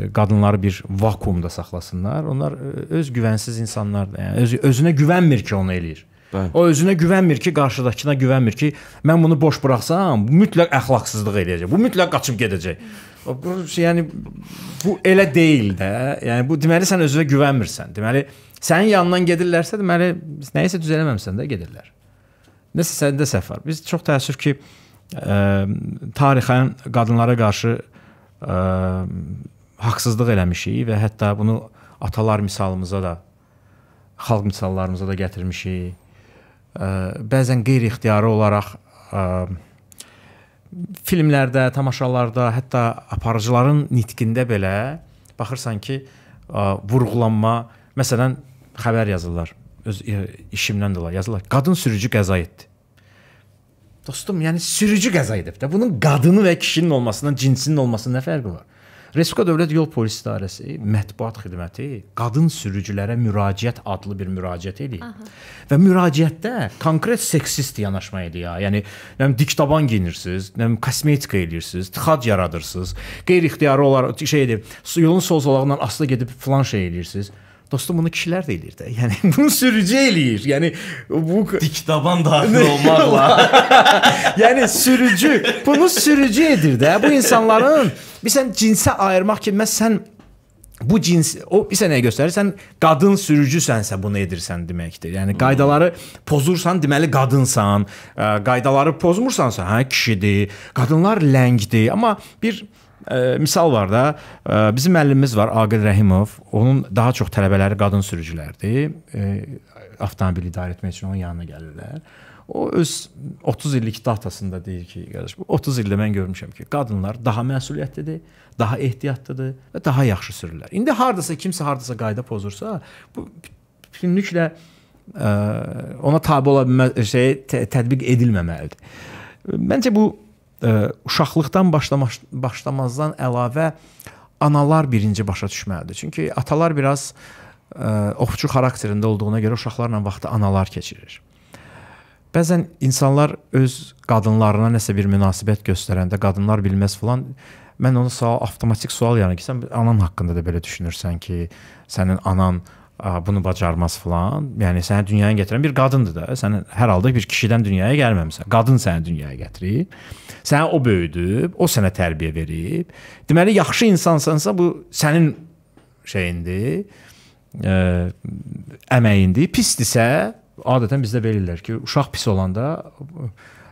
e, qadınları bir vakuumda saxlasınlar. Onlar e, öz güvənsiz insanlardır. Yəni öz, özünə güvənmir ki, onu eləyir. Hı Bəli. O özünə güvənmir ki, qarşıdakına güvənmir ki, mən bunu boş buraxsam mütləq əxlaqsızlıq eləyəcək. Bu mütləq qaçıb gedəcək. Bu yəni bu elə deyil də. Yəni bu deməli sən özünə güvənmirsən. Deməli sənin yanından gedirlərsə deməli nəyisə düzələməmsən də gedirlər. Nəsə səndə səhv var. Biz çox təəssüf ki, ə, tarixən qadınlara qarşı ə, haqsızlıq eləmişik və hətta bunu atalar misalımıza da xalq misallarımıza da gətirmişik bəzən qeyri-ixtiyari olaraq ə, filmlərdə, tamaşalarda, hətta aparıcıların nitqində belə baxırsan ki, ə, vurğulanma, məsələn, xəbər yazırlar. Öz ə, e, işimdən dolayı yazırlar. Qadın sürücü qəza etdi. Dostum, yəni sürücü qəza edib də. Bunun qadını və kişinin olmasından, cinsinin olmasından nə fərqi var? Respublika Dövlət Yol Polisi İdarəsi mətbuat xidməti qadın sürücülərə müraciət adlı bir müraciət eləyib. Aha. Və müraciətdə konkret seksist yanaşma eləyir. Ya. Yəni nəm dik taban geyinirsiniz, nəm kosmetika eləyirsiniz, tıxac yaradırsınız, qeyri-ixtiyari olaraq şey edir, yolun sol zolağından asılı gedib filan şey eləyirsiniz. Dostum bunu kişilər də eləyir də. Yəni bunu sürücü eləyir. Yəni bu dikdaban daxil olmaqla. yəni sürücü bunu sürücü edir də. Bu insanların bir sən cinsə ayırmaq ki, məs sən bu cins o isə nəyə göstərir? Sən qadın sürücüsənsə bunu edirsən deməkdir. Yəni qaydaları pozursan, deməli qadınsan. Qaydaları pozmursansa, hə kişidir. Qadınlar ləngdir. Amma bir ə, misal var da, ə, bizim müəllimimiz var Aqil Rəhimov. Onun daha çox tələbələri qadın sürücülərdir. Ə, avtomobil idarə etmək üçün onun yanına gəlirlər. O öz 30 illik datasında deyir ki, qardaş, 30 ildə mən görmüşəm ki, qadınlar daha məsuliyyətlidir, daha ehtiyatlıdır və daha yaxşı sürürlər. İndi hardasa kimsə hardasa qayda pozursa, bu bütünlüklə ə, ona tabe ola bilməz şey tətbiq edilməməlidir. Məncə bu ə, uşaqlıqdan başlamış, başlamazdan əlavə analar birinci başa düşməlidir. Çünki atalar biraz ə, oxçu xarakterində olduğuna görə uşaqlarla vaxtı analar keçirir. Bəzən insanlar öz qadınlarına nəsə bir münasibət göstərəndə qadınlar bilməz filan mən onu sual avtomatik sual yəni ki, sən anan haqqında da belə düşünürsən ki, sənin anan ə, bunu bacarmaz falan. Yəni səni dünyaya gətirən bir qadındır da. Sən hər halda bir kişidən dünyaya gəlməmisən. Qadın səni dünyaya gətirib. Səni o böyüdüb, o sənə tərbiyə verib. Deməli yaxşı insansansa bu sənin şeyindir. Ə, e, əməyindir. Pisdirsə adətən bizdə belirlər ki, uşaq pis olanda e,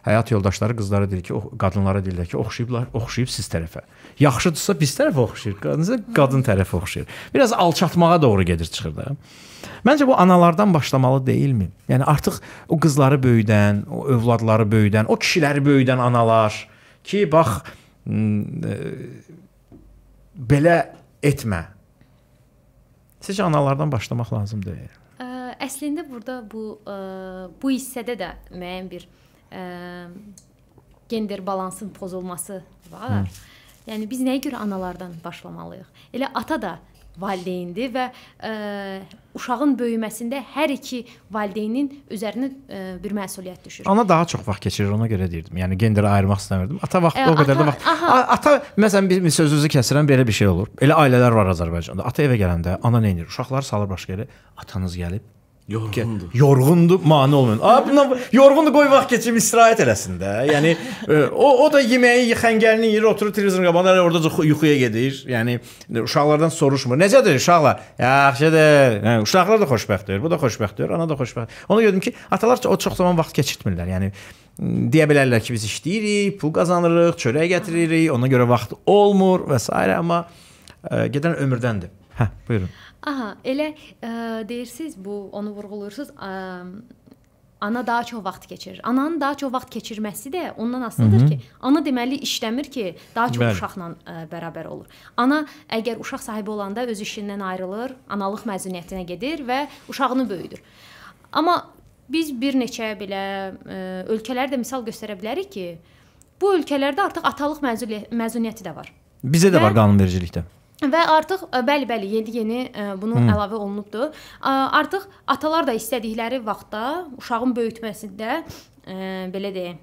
həyat yoldaşları qızlara deyir ki, o qadınlara deyirlər ki, oxşayıblar, oxşayıb siz tərəfə. Yaxşıdırsa pis tərəfə oxşayır, qadınsa qadın tərəfə oxşayır. Biraz alçaltmağa doğru gedir çıxır da. Məncə bu analardan başlamalı deyilmi? Yəni artıq o qızları böyüdən, o övladları böyüdən, o kişiləri böyüdən analar ki, bax e, belə etmə. Sizcə analardan başlamaq lazım deyil. Ə, əslində burada bu ə, bu hissədə də müəyyən bir ə, gender balansın pozulması var. Hı Yəni biz nəyə görə analardan başlamalıyıq? Elə ata da valideyndir və ə, e, uşağın böyüməsində hər iki valideynin üzərinə ə, e, bir məsuliyyət düşür. Ana daha çox vaxt keçirir, ona görə deyirdim. Yəni gender ayırmaq istəmirdim. Ata vaxtı ə, e, o qədər ata, də vaxt. Aha. Ata məsələn bir sözünüzü kəsirəm, belə bir şey olur. Elə ailələr var Azərbaycanda. Ata evə gələndə ana nə edir? Uşaqları salır başqa yerə. Atanız gəlib Yorğundur. Yorğundur, mane olmayın. A buna yorğundur qoy vaxt keçib istirahət eləsin də. Yəni e, o o da yeməyi, xəngəlini yeyir, oturur televizorun qabağında, orada yuxuya gedir. Yəni uşaqlardan soruşmur. Necədir uşaqlar? Yaxşıdır. Yəni uşaqlar da xoşbəxtdir. Bu da xoşbəxtdir, ana da xoşbəxt. Ona gördüm ki, atalar o çox zaman vaxt keçirtmirlər. Yəni deyə bilərlər ki, biz işləyirik, pul qazanırıq, çörək gətiririk, ona görə vaxt olmur və s. amma ə, e, gedən ömürdəndir. Hə, buyurun. Aha, elə ə, e, deyirsiz bu, onu vurğuluyursunuz. Ə, e, ana daha çox vaxt keçirir. Ananın daha çox vaxt keçirməsi də ondan asılıdır Hı -hı. ki, ana deməli işləmir ki, daha çox Bəli. uşaqla ə, e, bərabər olur. Ana əgər uşaq sahibi olanda öz işindən ayrılır, analıq məzuniyyətinə gedir və uşağını böyüdür. Amma biz bir neçə belə ə, ölkələr də misal göstərə bilərik ki, bu ölkələrdə artıq atalıq məzuniyyəti də var. Bizə və, də var qanunvericilikdə. Və artıq e, bəli, bəli, yeni-yeni e, bunun Hı. əlavə olunubdur. Artıq atalar da istədikləri vaxtda uşağın böyütməsində e, belə deyim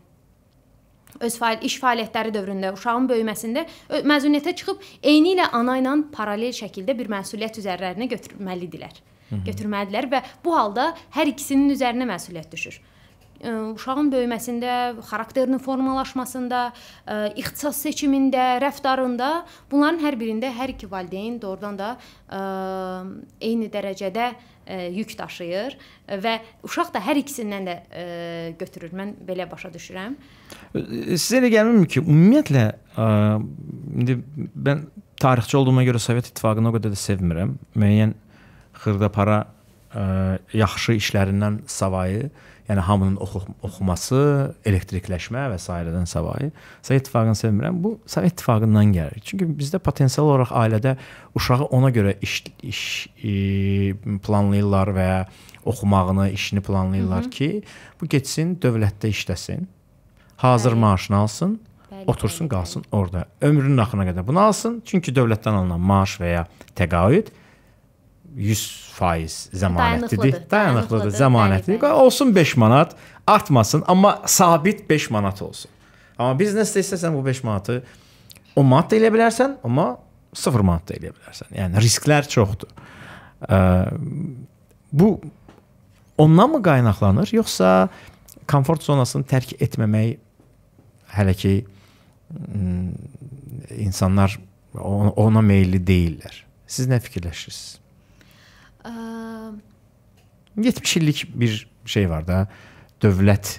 öz fəal iş fəaliyyətləri dövründə uşağın böyüməsində məzuniyyətə çıxıb eyni ilə ana ilə paralel şəkildə bir məsuliyyət üzərlərinə götürməlidirlər. Hı -hı. Götürməlidirlər və bu halda hər ikisinin üzərinə məsuliyyət düşür. Hı uşağın böyüməsində, xarakterinin formalaşmasında, ixtisas seçimində, rəftarında bunların hər birində hər iki valideyn doğrudan da eyni dərəcədə yük daşıyır və uşaq da hər ikisindən də götürür. Mən belə başa düşürəm. Sizə elə gəlmirmi ki, ümumiyyətlə indi mən tarixçi olduğuma görə Sovet İttifaqını o qədər də sevmirəm. Müəyyən xırdapara ə, yaxşı işlərindən savayı, yəni hamının oxu oxuması, elektrikləşmə və sairədən savayı Sovet İttifaqını sevmirəm. Bu Sovet İttifaqından gəlir. Çünki bizdə potensial olaraq ailədə uşağı ona görə iş, iş e, planlayırlar və oxumağını, işini planlayırlar Hı -hı. ki, bu getsin dövlətdə işləsin. Hazır bəli. maaşını alsın, bəli, otursun, bəli, qalsın bəli. orada. Ömrünün axırına qədər bunu alsın, çünki dövlətdən alınan maaş və ya təqaüd 100% zəmanətlidir. Dayanıqlıdır, dayanıqlıdır, zəmanətlidir. Olsun 5 manat, artmasın, amma sabit 5 manat olsun. Amma biznesdə istəsən bu 5 manatı 10 manat da eləyə bilərsən, amma 0 manat da eləyə bilərsən. Yəni risklər çoxdur. Bu ondan mı qaynaqlanır, yoxsa komfort zonasını tərk etməmək hələ ki hmm, insanlar ona meylli deyillər. Siz nə fikirləşirsiniz? Ə... 70 illik bir şey var da, dövlət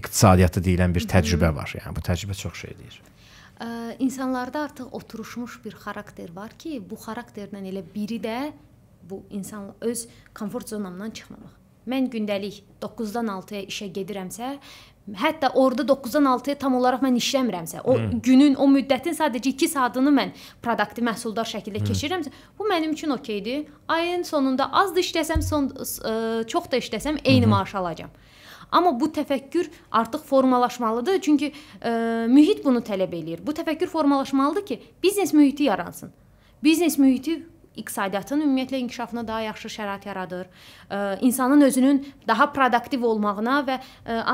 iqtisadiyyatı deyilən bir təcrübə var. Yəni bu təcrübə çox şey deyir. Ə, insanlarda artıq oturuşmuş bir xarakter var ki, bu xarakterdən elə biri də bu insan öz komfort zonamdan çıxmamaq. Mən gündəlik 9-dan 6-ya işə gedirəmsə, Hətta orada 9-dan 6-ya tam olaraq mən işləmirəmsə, o hmm. günün, o müddətin sadəcə 2 saatını mən produktiv məhsuldar şəkildə hmm. keçirirəmsə, bu mənim üçün okeydir. Ayın sonunda az da işləsəm, son ə, e, çox da işləsəm eyni hmm. maaş alacağam. Amma bu təfəkkür artıq formalaşmalıdır, çünki ə, e, mühit bunu tələb eləyir. Bu təfəkkür formalaşmalıdır ki, biznes mühiti yaransın. Biznes mühiti iqtisadiyyatın ümumiyyətlə inkişafına daha yaxşı şərait yaradır. İnsanın özünün daha produktiv olmağına və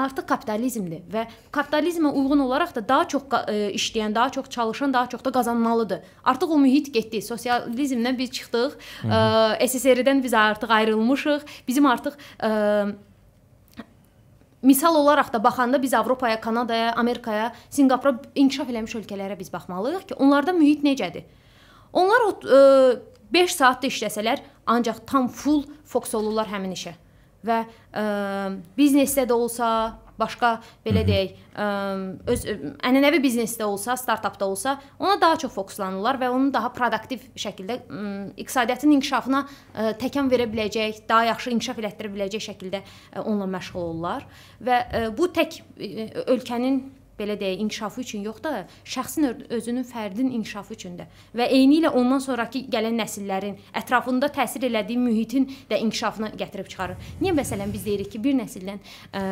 artıq kapitalizmdir və kapitalizmə uyğun olaraq da daha çox işləyən, daha çox çalışan, daha çox da qazanmalıdır. Artıq o mühit getdi. Sosializmdən biz çıxdıq. SSRİ-dən biz artıq ayrılmışıq. Bizim artıq misal olaraq da baxanda biz Avropaya, Kanadaya, Amerikaya, Sinqapura inkişaf eləmiş ölkələrə biz baxmalıyıq ki, onlarda mühit necədir? Onlar o ə, 5 saat da işləsələr, ancaq tam full fokus olurlar həmin işə. Və ə, e, biznesdə də olsa, başqa belə deyək, ə, e, öz ə, ənənəvi biznesdə olsa, startapda olsa, ona daha çox fokuslanırlar və onun daha produktiv şəkildə ə, iqtisadiyyatın inkişafına ə, e, təkan verə biləcək, daha yaxşı inkişaf elətdirə biləcək şəkildə ə, onunla məşğul olurlar və ə, bu tək ə, ölkənin belə deyək, inkişafı üçün yox da, şəxsin özünün fərdin inkişafı üçün də və eyni ilə ondan sonrakı gələn nəsillərin ətrafında təsir elədiyi mühitin də inkişafına gətirib çıxarır. Niyə məsələn biz deyirik ki, bir nəsildən ə,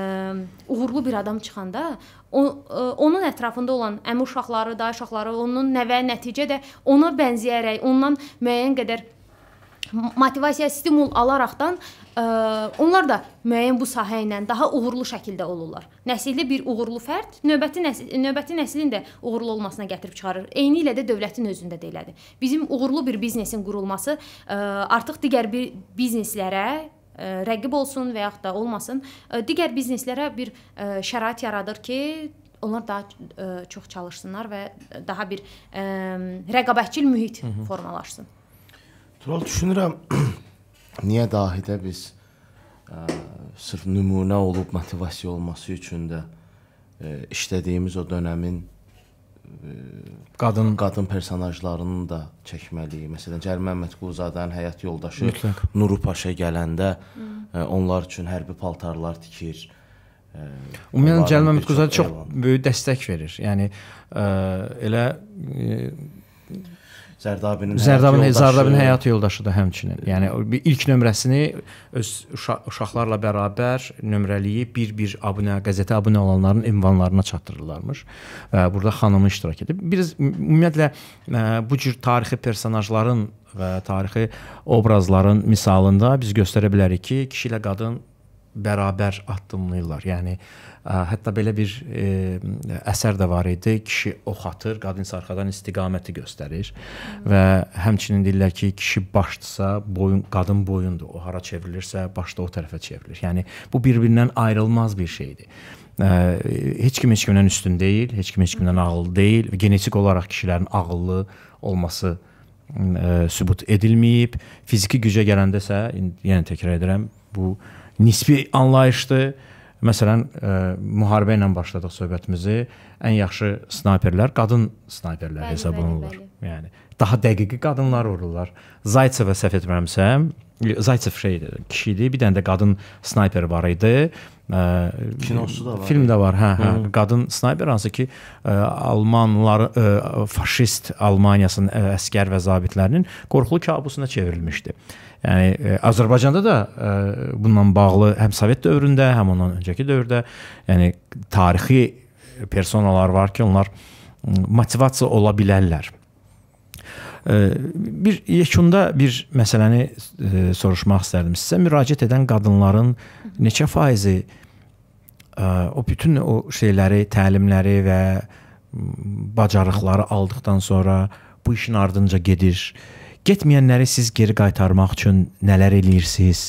uğurlu bir adam çıxanda o, ə, onun ətrafında olan əmi uşaqları, dayı uşaqları, onun nəvə nəticə də ona bənzəyərək, ondan müəyyən qədər motivasiya stimul alaraqdan onlar da müəyyən bu sahə ilə daha uğurlu şəkildə olurlar. Nəsildə bir uğurlu fərd növbəti nəsil növbəti nəslin də uğurlu olmasına gətirib çıxarır. Eyni ilə də dövlətin özündə də elədir. Bizim uğurlu bir biznesin qurulması ə, artıq digər bir bizneslərə ə, rəqib olsun və yaxud da olmasın, ə, digər bizneslərə bir ə, şərait yaradır ki, onlar daha ə, çox çalışsınlar və daha bir ə, rəqabətçil mühit formalaşsın. Tural düşünürəm Niyə dahidə biz ə, e, sırf nümunə olub motivasiya olması üçün də ə, e, işlədiyimiz o dönəmin ə, e, qadın qadın personajlarını da çəkməliyik. Məsələn, Cəlil Məmmədquluzadənin həyat yoldaşı Mütləq. Nuru Paşa gələndə ə, onlar üçün hərbi paltarlar tikir. Ə, Ümumiyyətlə Cəlil Məmmədquluzadə çox elan. böyük dəstək verir. Yəni ə, elə ə, Zərdabinin Zərdabinin həyat, Zərdabinin həyat yoldaşıdır həmçinin. Yəni ilk nömrəsini öz uşaq, uşaqlarla bərabər nömrəliyib bir-bir abunə qəzetə abunə olanların ünvanlarına çatdırırlarmış. Və burada xanımı iştirak edib. Biz ümumiyyətlə e, bu cür tarixi personajların və tarixi obrazların misalında biz göstərə bilərik ki, kişi ilə qadın bərabər addımlayırlar. Yəni Hətta belə bir e, əsər də var idi. Kişi ox atır, qadın isə arxadan istiqaməti göstərir və həmçinin deyirlər ki, kişi başdırsa, boyun qadın boyundur. O hara çevrilirsə, baş da o tərəfə çevrilir. Yəni bu bir-birindən ayrılmaz bir şeydir ə, heç kim heç kimdən üstün deyil, heç kim heç kimdən ağıllı deyil. Genetik olaraq kişilərin ağıllı olması ə, sübut edilməyib. Fiziki gücə gələndə isə yenə yəni təkrar edirəm, bu nisbi anlayışdır. Məsələn, ə, e, müharibə ilə başladıq söhbətimizi. Ən yaxşı snayperlər qadın snayperlər hesab olunurlar. Yəni daha dəqiqi qadınlar vururlar. Zaytsevə səhv etmirəmsəm, e, Zaytsev şey idi, kişi idi, bir dənə də qadın snayper var idi. Ə, e, Kinosu da var. Film də var, hə, hə. Qadın snayper hansı ki, ə, Almanlar ə, faşist Almaniyasının ə, əsgər və zabitlərinin qorxulu kabusuna çevrilmişdi. Yəni ə, e, Azərbaycanda da ə, e, bununla bağlı həm Sovet dövründə, həm ondan öncəki dövrdə, yəni tarixi personalar var ki, onlar motivasiya ola bilərlər. E, bir yekunda bir məsələni soruşmaq istərdim. Sizə müraciət edən qadınların neçə faizi o bütün o şeyləri, təlimləri və bacarıqları aldıqdan sonra bu işin ardınca gedir? Getməyənləri siz geri qaytarmaq üçün nələr eləyirsiniz?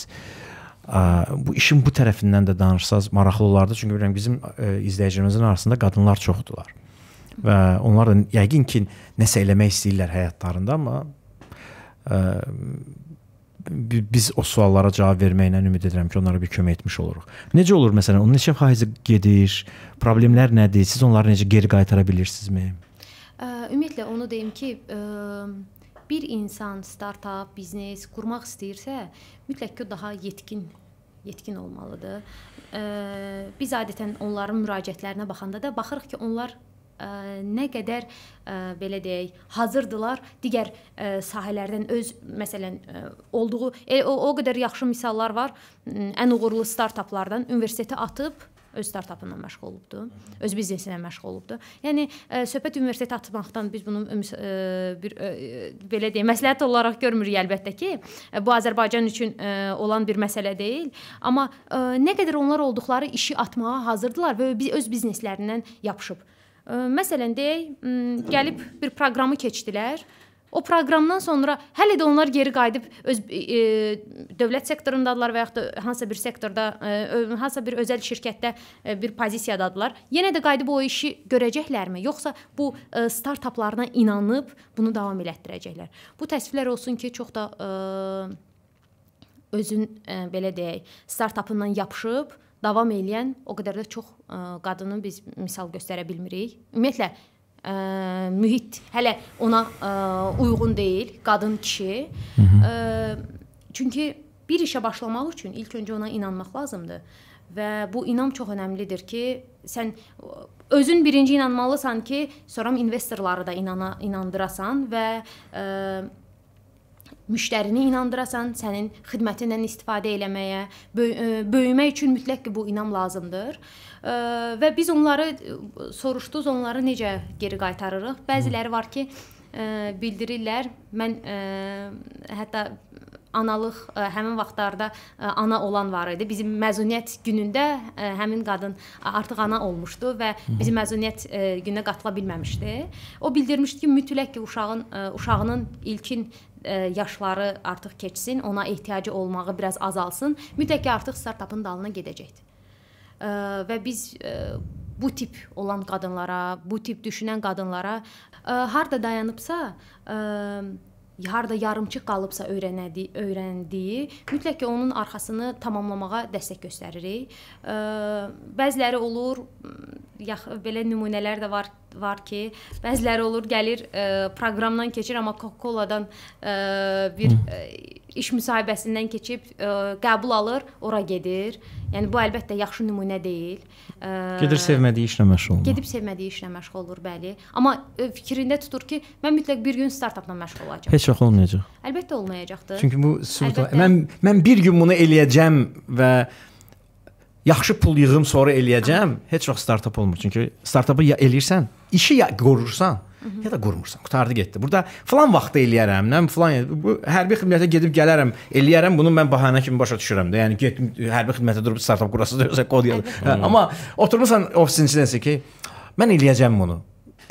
Bu işin bu tərəfindən də danışsaz maraqlı olardı, çünki bilirəm bizim izləyicilərimizin arasında qadınlar çoxdular. Və onlar da yəqin ki, nəsə eləmək istəyirlər həyatlarında, amma biz o suallara cavab verməklə ümid edirəm ki, onlara bir kömək etmiş oluruq. Necə olur məsələn, onun neçə faizi gedir? Problemlər nədir? Siz onları necə geri qaytara bilirsinizmi? Ümumiyyətlə onu deyim ki, ə bir insan startap, biznes qurmaq istəyirsə, mütləq ki, daha yetkin yetkin olmalıdır. E, biz adətən onların müraciətlərinə baxanda da baxırıq ki, onlar ə, nə qədər ə, belə deyək, hazırdılar digər ə, sahələrdən öz məsələn ə, olduğu e, o, o qədər yaxşı misallar var. Ən uğurlu startaplardan universiteti atıb öz startapınla məşğul olubdu, öz biznesi ilə məşğul olubdu. Yəni ə, e, söhbət universitet açmaqdan biz bunu ə, e, bir ə, e, belə deyək, məsləhət olaraq görmürük əlbəttə ki, bu Azərbaycan üçün ə, olan bir məsələ deyil, amma ə, nə qədər onlar olduqları işi atmağa hazırdılar və öz bizneslərindən yapışıb. Ə, məsələn deyək, gəlib bir proqramı keçdilər. O proqramdan sonra hələ də onlar geri qayıdıb öz e, e dövlət sektorundadılar və yaxud da hansısa bir sektorda, e, hansısa bir özəl şirkətdə e, bir pozisiyadadılar. Yenə də qayıdıb o işi görəcəklərmi, yoxsa bu e, startaplarına inanıb bunu davam elətdirəcəklər? Bu təəssüflər olsun ki, çox da e, özün e, belə deyək, startapından yapışıb davam eləyən o qədər də çox ə, e, qadını biz misal göstərə bilmirik. Ümumiyyətlə ə, mühit hələ ona ə, e, uyğun deyil, qadın, kişi. Hı -hı. Ə, çünki bir işə başlamaq üçün ilk öncə ona inanmaq lazımdır və bu inam çox əhəmilidir ki, sən özün birinci inanmalısan ki, sonra investorları da inana inandırasan və ə, e, müştərini inandırasan, sənin xidmətindən istifadə eləməyə, böy e, böyümək üçün mütləq ki bu inam lazımdır. E, və biz onları e, soruşduq, onları necə geri qaytarırıq? Bəziləri var ki, bildirirlər. Mən hətta analıq ə, həmin vaxtlarda ə, ana olan var idi. Bizim məzuniyyət günündə ə, həmin qadın artıq ana olmuşdu və bizim məzuniyyət ə, gününə qatıla bilməmişdi. O bildirmişdi ki, mütləq ki uşağın ə, uşağının ilkin E, yaşları artıq keçsin, ona ehtiyacı olmağı biraz azalsın. Mütləq ki artıq startapın dalına gedəcəkdir. E, və biz e, bu tip olan qadınlara, bu tip düşünən qadınlara harda dayanıbsa, harda yarımçıq qalıbsa öyrənədiyi, öyrəndiyi mütləq ki onun arxasını tamamlamağa dəstək göstəririk. Bəziləri olur, yax belə nümunələr də var var ki, bəziləri olur, gəlir proqramdan keçir, amma Coca-Cola-dan bir Hı iş müsahibəsindən keçib ə, e, qəbul alır, ora gedir. Yəni bu əlbəttə yaxşı nümunə deyil. Ə, e, gedir sevmədiyi işlə məşğul olur. Gedib sevmədiyi işlə məşğul olur, bəli. Amma ə, e, fikrində tutur ki, mən mütləq bir gün startapla məşğul olacağam. Heç vaxt olmayacaq. Əlbəttə olmayacaqdır. Çünki bu sübut mən mən bir gün bunu eləyəcəm və yaxşı pul yığım sonra eləyəcəm. Heç vaxt startap olmur. Çünki startapı ya eləyirsən, işi ya qorursan, ya da qurmursan. Qutardı getdi. Burada falan vaxtda eləyərəm, nə falan bu hərbi xidmətə gedib gələrəm, eləyərəm. Bunu mən bəhanə kimi başa düşürəm də. Yəni get hərbi xidmətə durub startap qurasın deyirsən kod yaz. Hə, amma oturmusan ofisin içindəsə ki, mən eləyəcəm bunu.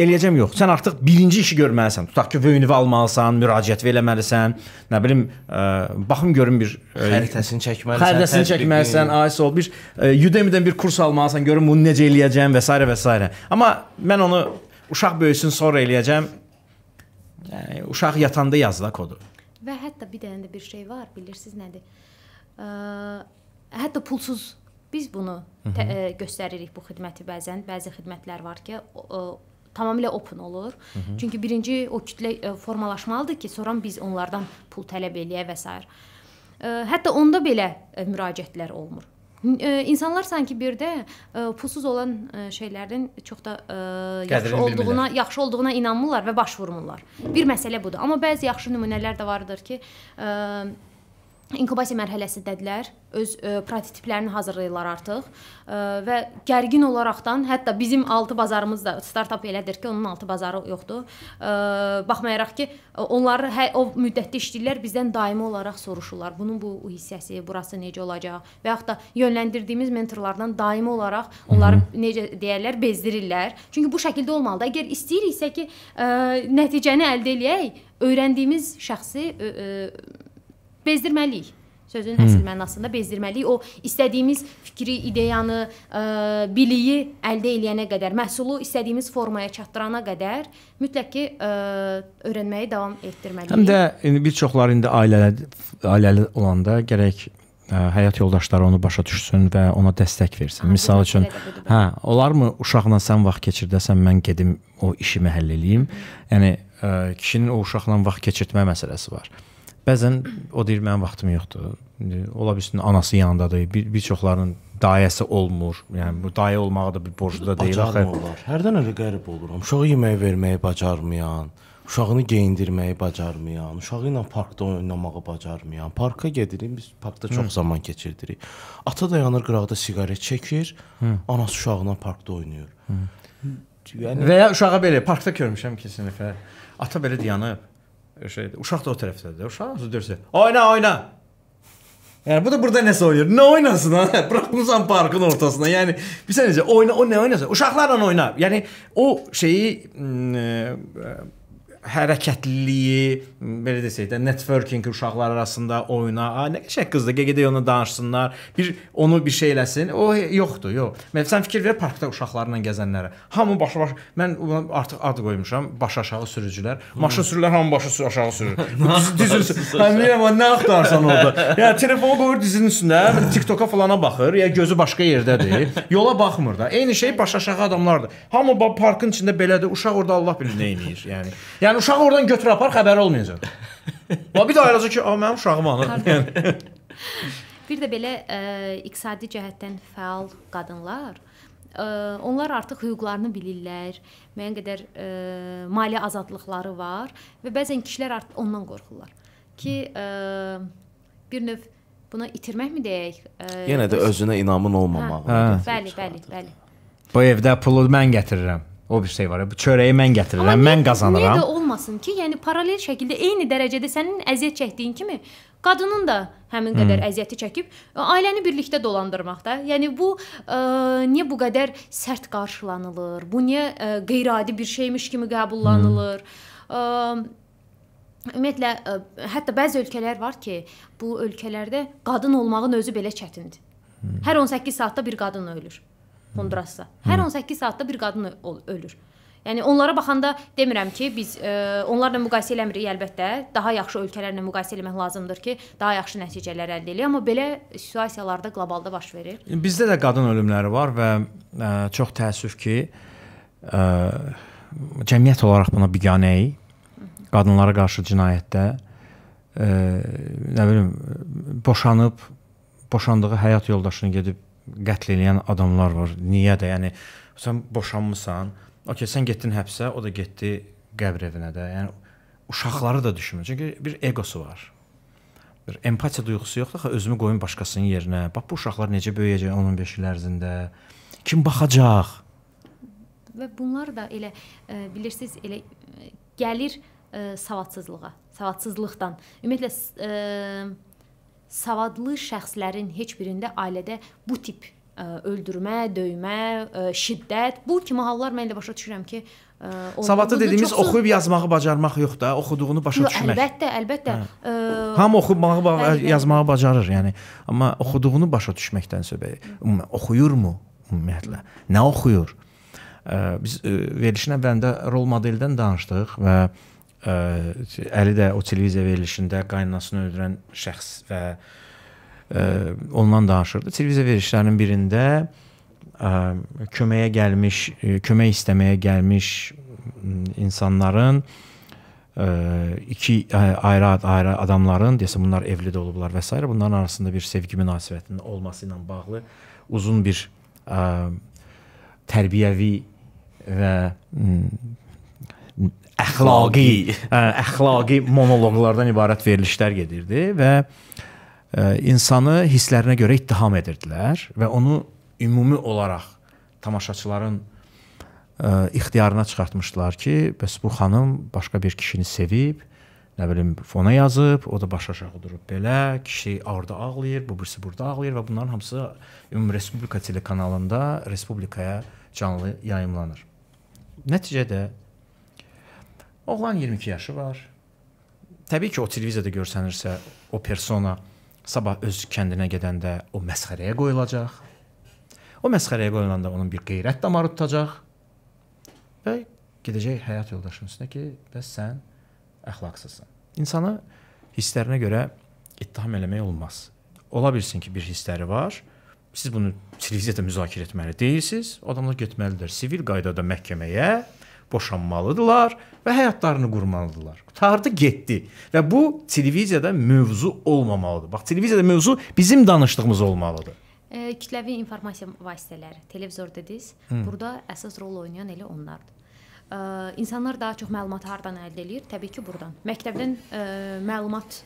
Eləyəcəm yox. Sən artıq birinci işi görməlisən. Tutaq ki, vöynivi almalısan, müraciət eləməlisən, nə bilim, ə, baxım görüm bir ə, xəritəsini çəkməlisən. Xəritəsini çəkməlisən, ISO bir Udemy-dən bir kurs almalısan, görüm bunu necə eləyəcəm və s. və s. Amma mən onu uşaq böyüsün sonra eləyəcəm. Yəni uşaq yatanda yazla kodu. Və hətta bir dənə də bir şey var, bilirsiniz nədir? Ə, hətta pulsuz biz bunu tə, ə, göstəririk bu xidməti bəzən. Bəzi xidmətlər var ki, ə, tamamilə open olur. Hı -hı. Çünki birinci o kütlə ə, e, formalaşmalıdır ki, sonra biz onlardan pul tələb eləyə və s. Ə, hətta onda belə ə, e, müraciətlər olmur. E, insanlar sanki bir də e, pulsuz olan e, şeylərin çox da yaxşı olduğuna, yaxşı olduğuna inanmırlar və baş vurmurlar. Bir məsələ budur. Amma bəzi yaxşı nümunələr də vardır ki, inkubasiya mərhələsindədirlər. Öz ə, e, prototiplərini hazırlayırlar artıq ə, e, və gərgin olaraqdan hətta bizim 6 bazarımız da startap elədir ki, onun 6 bazarı yoxdur. Ə, e, baxmayaraq ki, onlar hə, o müddətdə işləyirlər, bizdən daimi olaraq soruşurlar. Bunun bu hissəsi, burası necə olacaq və yaxud da yönləndirdiyimiz mentorlardan daimi olaraq onları Hı -hı. necə deyirlər, bezdirirlər. Çünki bu şəkildə olmalıdır. Əgər istəyiriksə ki, ə, nəticəni əldə eləyək, öyrəndiyimiz şəxsi ə, ə, bezdirməliyik. Sözün hmm. əsl mənasında bezdirməliyik. O istədiyimiz fikri, ideyanı, ə, e, biliyi əldə eləyənə qədər, məhsulu istədiyimiz formaya çatdırana qədər mütləq ki ə, e, öyrənməyi davam etdirməliyik. Həm də indi bir çoxlar indi ailəli ailəli olanda gərək ə, e, həyat yoldaşları onu başa düşsün və ona dəstək versin. Aha, Misal üçün, hə, olarmı uşaqla sən vaxt keçirdəsən, mən gedim o işimi həll eləyim. Yəni ə, kişinin o uşaqla vaxt keçirtmə məsələsi var. Hı Bəzən o deyir mənim vaxtım yoxdur. İndi ola bilsin anası yanındadır. Bir, bir çoxlarının dayəsi olmur. Yəni bu dayə olmağı da bir borclu da deyil axı. Hərdən elə qərib oluram. Uşağı yemək verməyi bacarmayan, uşağını geyindirməyi bacarmayan, uşağı ilə parkda oynamağı bacarmayan. Parka gedirik, biz parkda çox Hı. zaman keçirdirik. Ata dayanır qırağda siqaret çəkir, Hı. anası uşağına parkda oynayır. Hı. Yəni və ya uşağa belə parkda görmüşəm keçən dəfə. Ata belə dayanıb şeyde. Uşak da o tarafta da. Uşak nasıl derse. Oyna oyna. Yani bu da burada ne oynuyor? Ne oynasın ha? Bırakmışsan parkın ortasına. Yani bir saniye oyna o ne oynasın? Uşaklarla oyna. Yani o şeyi hmm, e, e, hərəkətliyi, belə desək də, networking uşaqlar arasında oyuna, a, nə qəşəng qızdır, gəgədə ona danışsınlar, bir onu bir şey eləsin. O yoxdur, yox. Məsələn fikir ver parkda uşaqlarla gəzənlərə. Hamı başı baş mən artıq ad qoymuşam, baş aşağı sürücülər. Maşın sürürlər, hamı başı aşağı sürür. Düzün. Həmiyəm, nə axtarsan orada. Ya telefonu qoyur dizinin üstünə, TikToka falana baxır, ya gözü başqa yerdədir. Yola baxmır da. Eyni şey baş aşağı adamlardır. Hamı parkın içində belədir. Uşaq orada Allah bilir nə eləyir, yəni. Yəni Yəni uşağı oradan götür apar, xəbəri olmayacaq. Va bir də ayılacaq ki, "A, mənim uşağım ana." Yəni bir də belə ə, e, iqtisadi cəhətdən fəal qadınlar ə, e, onlar artıq hüquqlarını bilirlər. Müəyyən qədər ə, e, maliyyə azadlıqları var və bəzən kişilər artıq ondan qorxurlar ki, ə, bir növ buna itirməkmi deyək? Ə, Yenə də özünə inamın olmamağı. Bəli, bəli, bəli. Bu evdə pulu mən gətirirəm. O bir şey var. Çörəyi mən gətirirəm, Amma mən niyə, qazanıram. Niyə də olmasın ki? Yəni paralel şəkildə eyni dərəcədə sənin əziyyət çəkdiyin kimi qadının da həmin qədər hmm. əziyyəti çəkib ailəni birlikdə dolandırmaqda. Yəni bu ə, niyə bu qədər sərt qarşılanılır? Bu niyə ə, qeyri-adi bir şeymiş kimi qəbullanılır? Hmm. Ə, ümumiyyətlə ə, hətta bəzi ölkələr var ki, bu ölkələrdə qadın olmağın özü belə çətindir. Hmm. Hər 18 saatda bir qadın ölür. Hondurasda. Hər 18 saatda bir qadın ölür. Yəni onlara baxanda demirəm ki, biz e, onlarla müqayisə eləmirik əlbəttə. Daha yaxşı ölkələrlə müqayisə eləmək lazımdır ki, daha yaxşı nəticələr əldə edək, amma belə situasiyalarda qlobalda baş verir. E, bizdə də qadın ölümləri var və e, çox təəssüf ki, e, cəmiyyət olaraq buna biganəyik. Qadınlara qarşı cinayətdə e, nə bilim boşanıb boşandığı həyat yoldaşını gedib qətl eləyən adamlar var. Niyə də? Yəni sən boşanmısan, okey, sən getdin həbsə, o da getdi qəbr evinə də. Yəni uşaqları da düşünmür. Çünki bir eqosu var. Bir empatiya duyğusu yoxdur. Axı özümü qoyum başqasının yerinə. Bax bu uşaqlar necə böyüyəcək 10-15 il ərzində? Kim baxacaq? Və bunlar da elə e, bilirsiniz, elə e, gəlir e, savadsızlığa, savadsızlıqdan. Ümumiyyətlə e, savadlı şəxslərin heç birində ailədə bu tip e, öldürmə, döymə, e, şiddət, bu kimi hallar mən elə başa düşürəm ki, e, Savadlı dediyimiz çoxsu... oxuyub yazmağı bacarmaq yox da, oxuduğunu başa yox, düşmək. Əlbəttə, əlbəttə. Hə. Ə... Ham oxumağı, ba əlbəttə. yazmağı bacarır, yəni. Amma oxuduğunu başa düşməkdən söhbət. Ümumən oxuyurmu ümumiyyətlə? Nə oxuyur? Ə, biz ə, verilişin əvvəlində rol modeldən danışdıq və ə, ə, Əli də o televiziya verilişində qaynanasını öldürən şəxs və ə, ondan danışırdı. Televiziya verilişlərinin birində ə, köməyə gəlmiş, ə, kömək istəməyə gəlmiş insanların ə, iki ayrı-ayrı adamların, desə bunlar evli də olublar və s. bunların arasında bir sevgi münasibətinin olması ilə bağlı uzun bir ə, tərbiyəvi və ə, əxlaqi, ə, hə, əxlaqi monoloqlardan ibarət verilişlər gedirdi və ə, e, insanı hisslərinə görə ittiham edirdilər və onu ümumi olaraq tamaşaçıların ə, e, ixtiyarına çıxartmışdılar ki, bəs bu xanım başqa bir kişini sevib, nə bilim fona yazıb, o da baş aşağı durub belə, kişi orada ağlayır, bu birisi burada ağlayır və bunların hamısı Ümumi Respublika telekanalında Respublikaya canlı yayımlanır. Nəticədə Oğlan 22 yaşı var. Təbii ki, o televiziyada görsənirsə, o persona sabah öz kəndinə gedəndə o məsxərəyə qoyulacaq. O məsxərəyə qoyulanda onun bir qeyrət damarı tutacaq. Və gedəcək həyat yoldaşının üstünə ki, bəs sən əxlaqsızsan. İnsanı hisslərinə görə ittiham eləmək olmaz. Ola bilsin ki, bir hissləri var. Siz bunu televiziyada müzakirə etməli deyilsiniz. Adamlar getməlidir sivil qaydada məhkəməyə boşanmalıdırlar və həyatlarını qurmalıdırlar. Qutardı, getdi və bu televiziyada mövzu olmamalıdır. Bax, televiziyada mövzu bizim danışdığımız olmalıdır. E, kütləvi informasiya vasitələri, televizor dediniz. Hı. Burada əsas rol oynayan elə onlardır. Ə, e, insanlar daha çox məlumatı hardan əldə eləyir? Təbii ki, burdan. Məktəbdən ə, e, məlumat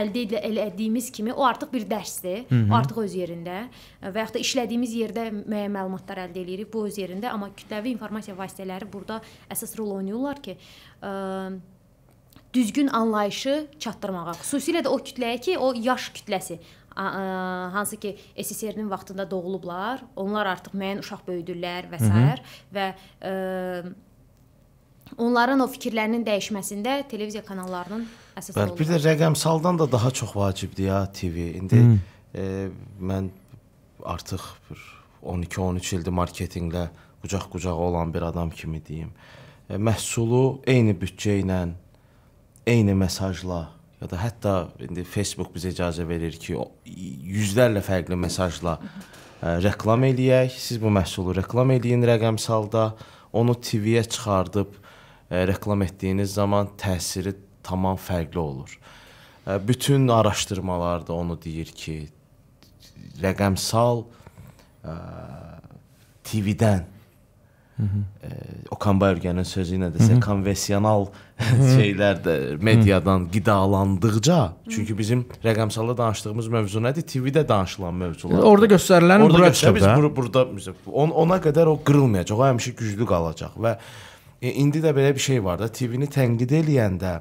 əldə edə, elədiyimiz kimi o artıq bir dərsdir. Hı -hı. O artıq öz yerində və yaxud da işlədiyimiz yerdə müəyyən məlumatlar əldə edirik. Bu öz yerində, amma kütləvi informasiya vasitələri burada əsas rol oynayırlar ki, ə, düzgün anlayışı çatdırmağa. Xüsusilə də o kütləyə ki, o yaş kütləsi ə, hansı ki SSR-nin vaxtında doğulublar, onlar artıq müəyyən uşaq böyüdürlər və s. Hı -hı. və ə, onların o fikirlərinin dəyişməsində televiziya kanallarının əsas Bəli, bir də rəqəmsaldan da daha çox vacibdir ya TV. İndi hmm. e, mən artıq 12-13 ildir marketinqlə qucaq-qucaq olan bir adam kimi deyim. E, məhsulu eyni büdcə ilə, eyni mesajla ya da hətta indi Facebook bizə icazə verir ki, yüzlərlə fərqli mesajla ə, e, reklam eləyək. Siz bu məhsulu reklam eləyin rəqəmsalda, onu TV-yə çıxardıb ə, e, reklam etdiyiniz zaman təsiri tamam fərqli olur. Bütün araşdırmalar da onu deyir ki, rəqəmsal TV-dən Okan Bayurgen'in sözü ilə desə konvensional şeylər də mediadan qidalandıqca, çünki bizim rəqəmsalla danışdığımız mövzu nədir? TV-də danışılan mövzular. Orda göstərilən bura çıxır. Biz bur burada on ona qədər o qırılmayacaq, o həmişə güclü qalacaq və e, indi də belə bir şey var da, TV-ni tənqid eləyəndə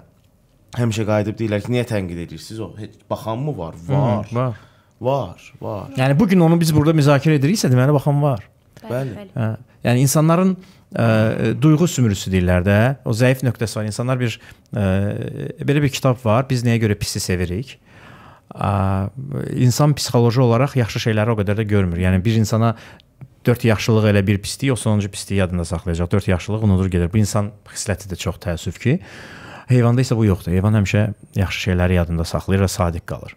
həmişə qayıdıb deyirlər ki, niyə tənqid edirsiniz? O heç baxanmı var? Var. Hı, var. Var, var. Yəni bu gün onu biz burada müzakirə ediriksə, deməli baxan var. Bəli. bəli. Hə. Yəni insanların ə, e, duyğu sümürüsü deyirlər də. O zəif nöqtəsi var. İnsanlar bir ə, e, belə bir kitab var. Biz nəyə görə pisi sevirik? Ə, insan psixoloji olaraq yaxşı şeyləri o qədər də görmür. Yəni bir insana 4 yaxşılıq elə bir pislik, o sonuncu pisliyi yadında saxlayacaq. 4 yaxşılıq unudur gedər. Bu insan xisləti də çox təəssüf ki. Ə, Heyvanda isə bu yoxdur. Heyvan həmişə yaxşı şeyləri yadında saxlayır və sadiq qalır.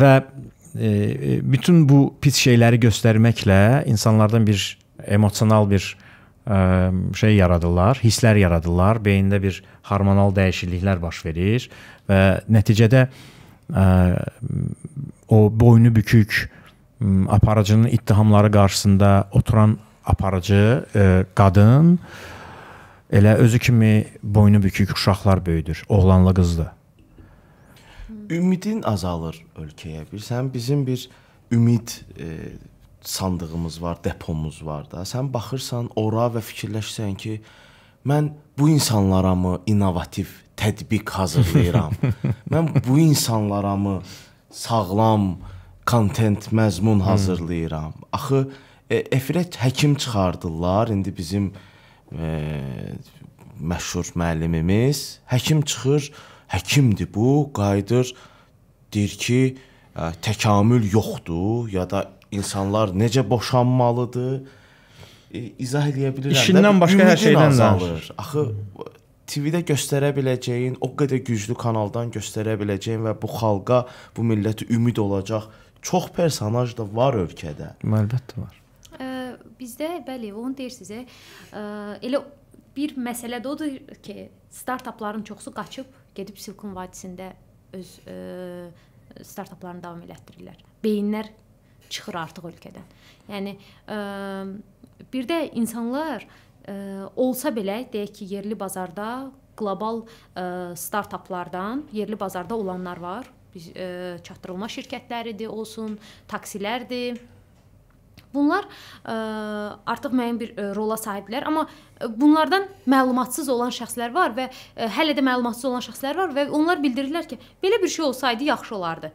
Və e, e, bütün bu pis şeyləri göstərməklə insanlardan bir emosional bir şey yaradırlar, hisslər yaradırlar, beyində bir hormonal dəyişikliklər baş verir və nəticədə o boynu bükük aparıcının ittihamları qarşısında oturan aparıcı e, qadın e, Elə özü kimi boynu bükük uşaqlar böyüdür, oğlanla qızla. Ümidin azalır ölkəyə. Bilirsən, bizim bir ümid e, sandığımız var, depomuz var da. Sən baxırsan ora və fikirləşsən ki, mən bu insanlara mı innovativ tətbiq hazırlayıram? mən bu insanlara mı sağlam kontent, məzmun hazırlayıram? Axı e, efirə həkim çıxardılar. İndi bizim məşhur müəllimimiz həkim çıxır, həkimdir bu, qayıdır, deyir ki, ə, təkamül yoxdur ya da insanlar necə boşanmalıdır? E, izah eləyə bilirəm. İşindən başqa hər şeydən azalır. Axı TV-də göstərə biləcəyin, o qədər güclü kanaldan göstərə biləcəyin və bu xalqa, bu millətə ümid olacaq çox personaj da var ölkədə. Əlbəttə var bizdə bəli, onu deyirsiz, ə, e, elə bir məsələ də odur ki, startapların çoxu qaçıb gedib Silikon vadisində öz ə, e, startaplarını davam elətdirirlər. Beyinlər çıxır artıq ölkədən. Yəni ə, e, bir də insanlar ə, olsa belə deyək ki, yerli bazarda qlobal ə, startaplardan yerli bazarda olanlar var. Biz ə, çatdırılma şirkətləridir, olsun, taksilərdir Bunlar ə, e, artıq müəyyən bir ə, e, rola sahibdirlər, amma e, bunlardan məlumatsız olan şəxslər var və ə, hələ də məlumatsız olan şəxslər var və onlar bildirirlər ki, belə bir şey olsaydı yaxşı olardı.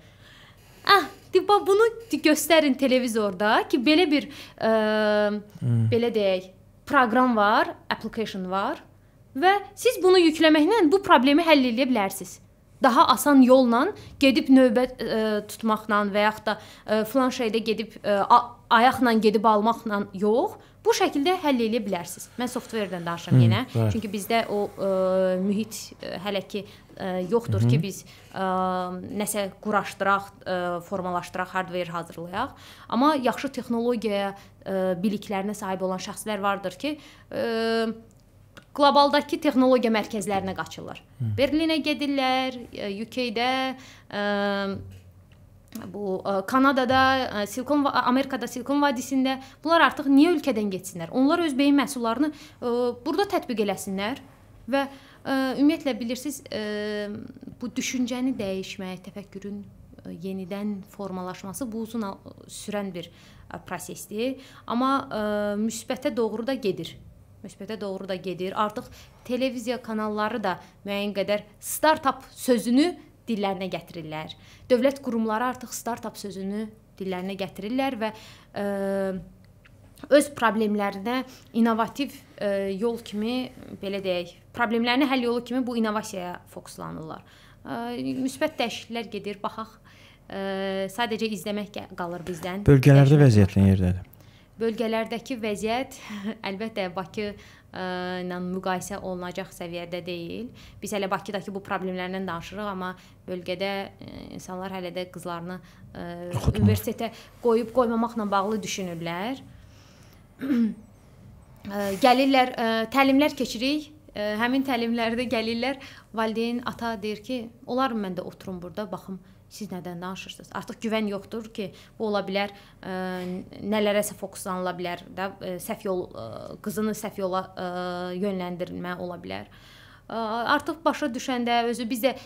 Ah, hə, Dibba bunu göstərin televizorda ki, belə bir ə, hmm. belə deyək, proqram var, application var və siz bunu yükləməklə bu problemi həll edə bilərsiniz daha asan yolla gedib növbə ə, e, tutmaqla və yaxud da ə, e, filan şeydə gedib ə, e, ayaqla gedib almaqla yox, bu şəkildə həll edə bilərsiniz. Mən softverdən danışıram Hı, yenə. Bəli. Çünki bizdə o ə, mühit ə, hələ ki ə, yoxdur Hı -hı. ki, biz ə, nəsə quraşdıraq, ə, formalaşdıraq, hardver hazırlayaq. Amma yaxşı texnologiya ə, biliklərinə sahib olan şəxslər vardır ki, ə, qlobaldakı texnologiya mərkəzlərinə qaçırlar. Hı. Berlinə gedirlər, e, UK-də e, bu e, Kanadada, Silikon Amerikada, Silikon vadisində bunlar artıq niyə ölkədən getsinlər? Onlar öz beyin məhsullarını burada tətbiq eləsinlər və ümumiyyətlə bilirsiniz, bu düşüncəni dəyişmək, təfəkkürün yenidən formalaşması bu uzun sürən bir prosesdir, amma müsbətə doğru da gedir müsbətə doğru da gedir. Artıq televiziya kanalları da müəyyən qədər startap sözünü dillərinə gətirirlər. Dövlət qurumları artıq startap sözünü dillərinə gətirirlər və ə, e, öz problemlərinə innovativ ə, e, yol kimi belə deyək, problemlərini həll yolu kimi bu innovasiyaya fokuslanırlar. Ə, e, müsbət dəyişikliklər gedir, baxaq. Ə, sadəcə izləmək qalır bizdən. Bölgələrdə vəziyyət nə yerdədir? Bölgələrdəki vəziyyət əlbəttə Bakı e, ilə müqayisə olunacaq səviyyədə deyil. Biz hələ Bakıdakı bu problemlərdən danışırıq, amma bölgədə e, insanlar hələ də qızlarını e, Oxutmaq. universitetə qoyub qoymamaqla bağlı düşünürlər. gəlirlər, təlimlər keçirik. Həmin təlimlərdə gəlirlər, valideyn ata deyir ki, "Olar mən də oturum burada, baxım siz nədən danışırsınız? Artıq güvən yoxdur ki, bu ola bilər, ə, e, nələrəsə fokuslanıla bilər də, ə, e, səhv yol ə, e, qızını səhv yola ə, yönləndirmə ola bilər. Ə, artıq başa düşəndə özü biz də ə,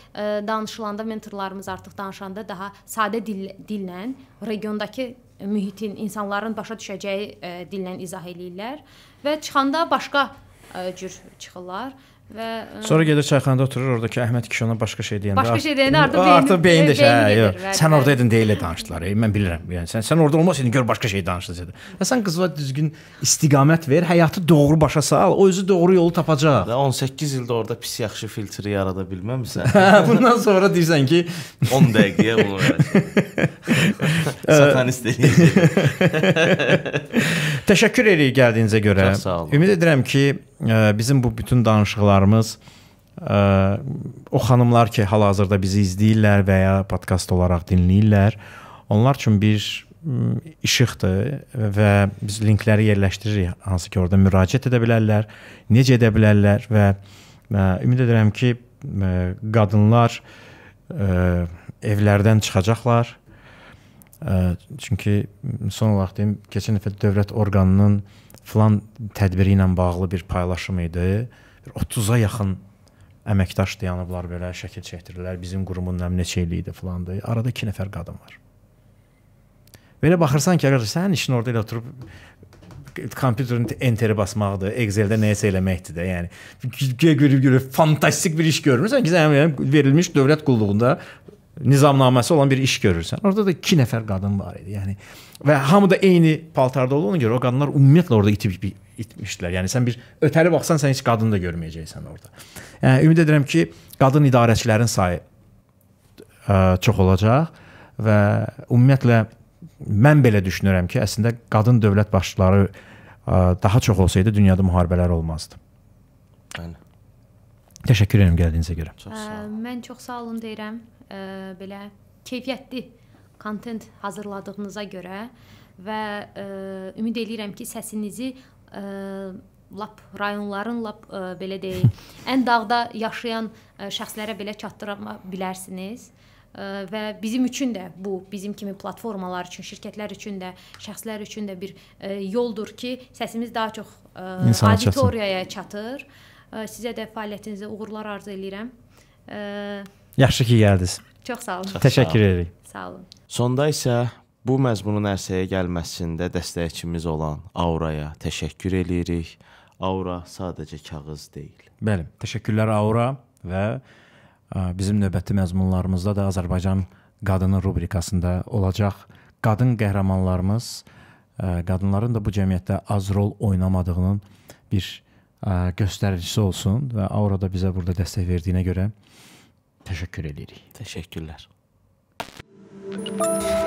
danışılanda mentorlarımız artıq danışanda daha sadə dil, dillə regiondakı mühitin, insanların başa düşəcəyi ə, dillə izah eləyirlər və çıxanda başqa ə, cür çıxırlar. Və e, sonra gedir çayxanada oturur, oradakı Əhməd kişi ona başqa şey deyəndə. Başqa şey deyəndə artıq beyni. Artıq beyin də şey, hə, yox. Sən orada idin deyilə danışdılar. Ey, mən bilirəm. Yəni sən sən orada olmasaydın gör başqa şey danışdın. Və sən qızla düzgün istiqamət ver, həyatı doğru başa sal, o özü doğru yolu tapacaq. 18 ildə orada pis yaxşı filtri yarada bilməmisən. Hə, bundan sonra deyirsən ki 10 dəqiqəyə bunu verəcəm. Satanist eləyəcəm. Təşəkkür edirik gəldiyinizə görə. Çox sağ olun. Ümid edirəm ki, e, bizim bu bütün danışıqlarımız e, o xanımlar ki, hal-hazırda bizi izləyirlər və ya podkast olaraq dinləyirlər, onlar üçün bir mm, işıqdır və biz linkləri yerləşdiririk, hansı ki, orada müraciət edə bilərlər, necə edə bilərlər və e, ümid edirəm ki, qadınlar evlərdən çıxacaqlar Çünki son olaraq deyim, keçən dəfə dövlət orqanının filan tədbiri ilə bağlı bir paylaşım idi. 30-a yaxın əməkdaş dayanıblar belə şəkil çəkdirdilər. Bizim qurumun nəm neçə ili idi filandı. Arada 2 nəfər qadın var. Belə baxırsan ki, qardaş, sənin işin orada elə oturub kompüterin enteri basmaqdır, Excel-də nəyisə eləməkdir də. Yəni görə görə fantastik bir iş görmürsən ki, zəhmət verilmiş dövlət qulluğunda nizamnaməsi olan bir iş görürsən. Orada da 2 nəfər qadın var idi. Yəni və hamı da eyni paltarda olduğuna görə o qadınlar ümumiyyətlə orada itib itmişdilər. Yəni sən bir ötəri baxsan sən heç qadın da görməyəcəksən orada. Yəni ümid edirəm ki, qadın idarəçilərin sayı ə, çox olacaq və ümumiyyətlə mən belə düşünürəm ki, əslində qadın dövlət başçıları ə, daha çox olsaydı dünyada müharibələr olmazdı. Bəli. Təşəkkür edirəm gəldiyinizə görə. Çox sağ olun. Mən çox sağ olun deyirəm. Ə, belə keyfiyyətli kontent hazırladığınıza görə və ə, e, ümid eləyirəm ki, səsinizi ə, e, lap rayonların lap ə, e, belə deyək, ən dağda yaşayan ə, şəxslərə belə çatdıra bilərsiniz ə, və bizim üçün də bu bizim kimi platformalar üçün, şirkətlər üçün də, şəxslər üçün də bir ə, yoldur ki, səsimiz daha çox ə, İnsanı auditoriyaya çatır. çatır Sizə də fəaliyyətinizə uğurlar arzu eləyirəm. Yaxşı ki gəldiniz. Çox sağ olun. Çox Təşəkkür sağ olun. edirik. Sağ olun. Sonda isə bu məzmunun ərsəyə gəlməsində dəstəyçimiz olan Auraya təşəkkür eləyirik. Aura sadəcə kağız deyil. Bəli, təşəkkürlər Aura və bizim növbəti məzmunlarımızda da Azərbaycan qadını rubrikasında olacaq qadın qəhrəmanlarımız qadınların da bu cəmiyyətdə az rol oynamadığının bir göstəricisi olsun və Aura da bizə burada dəstək verdiyinə görə təşəkkür edirik. Təşəkkürlər. Thank you.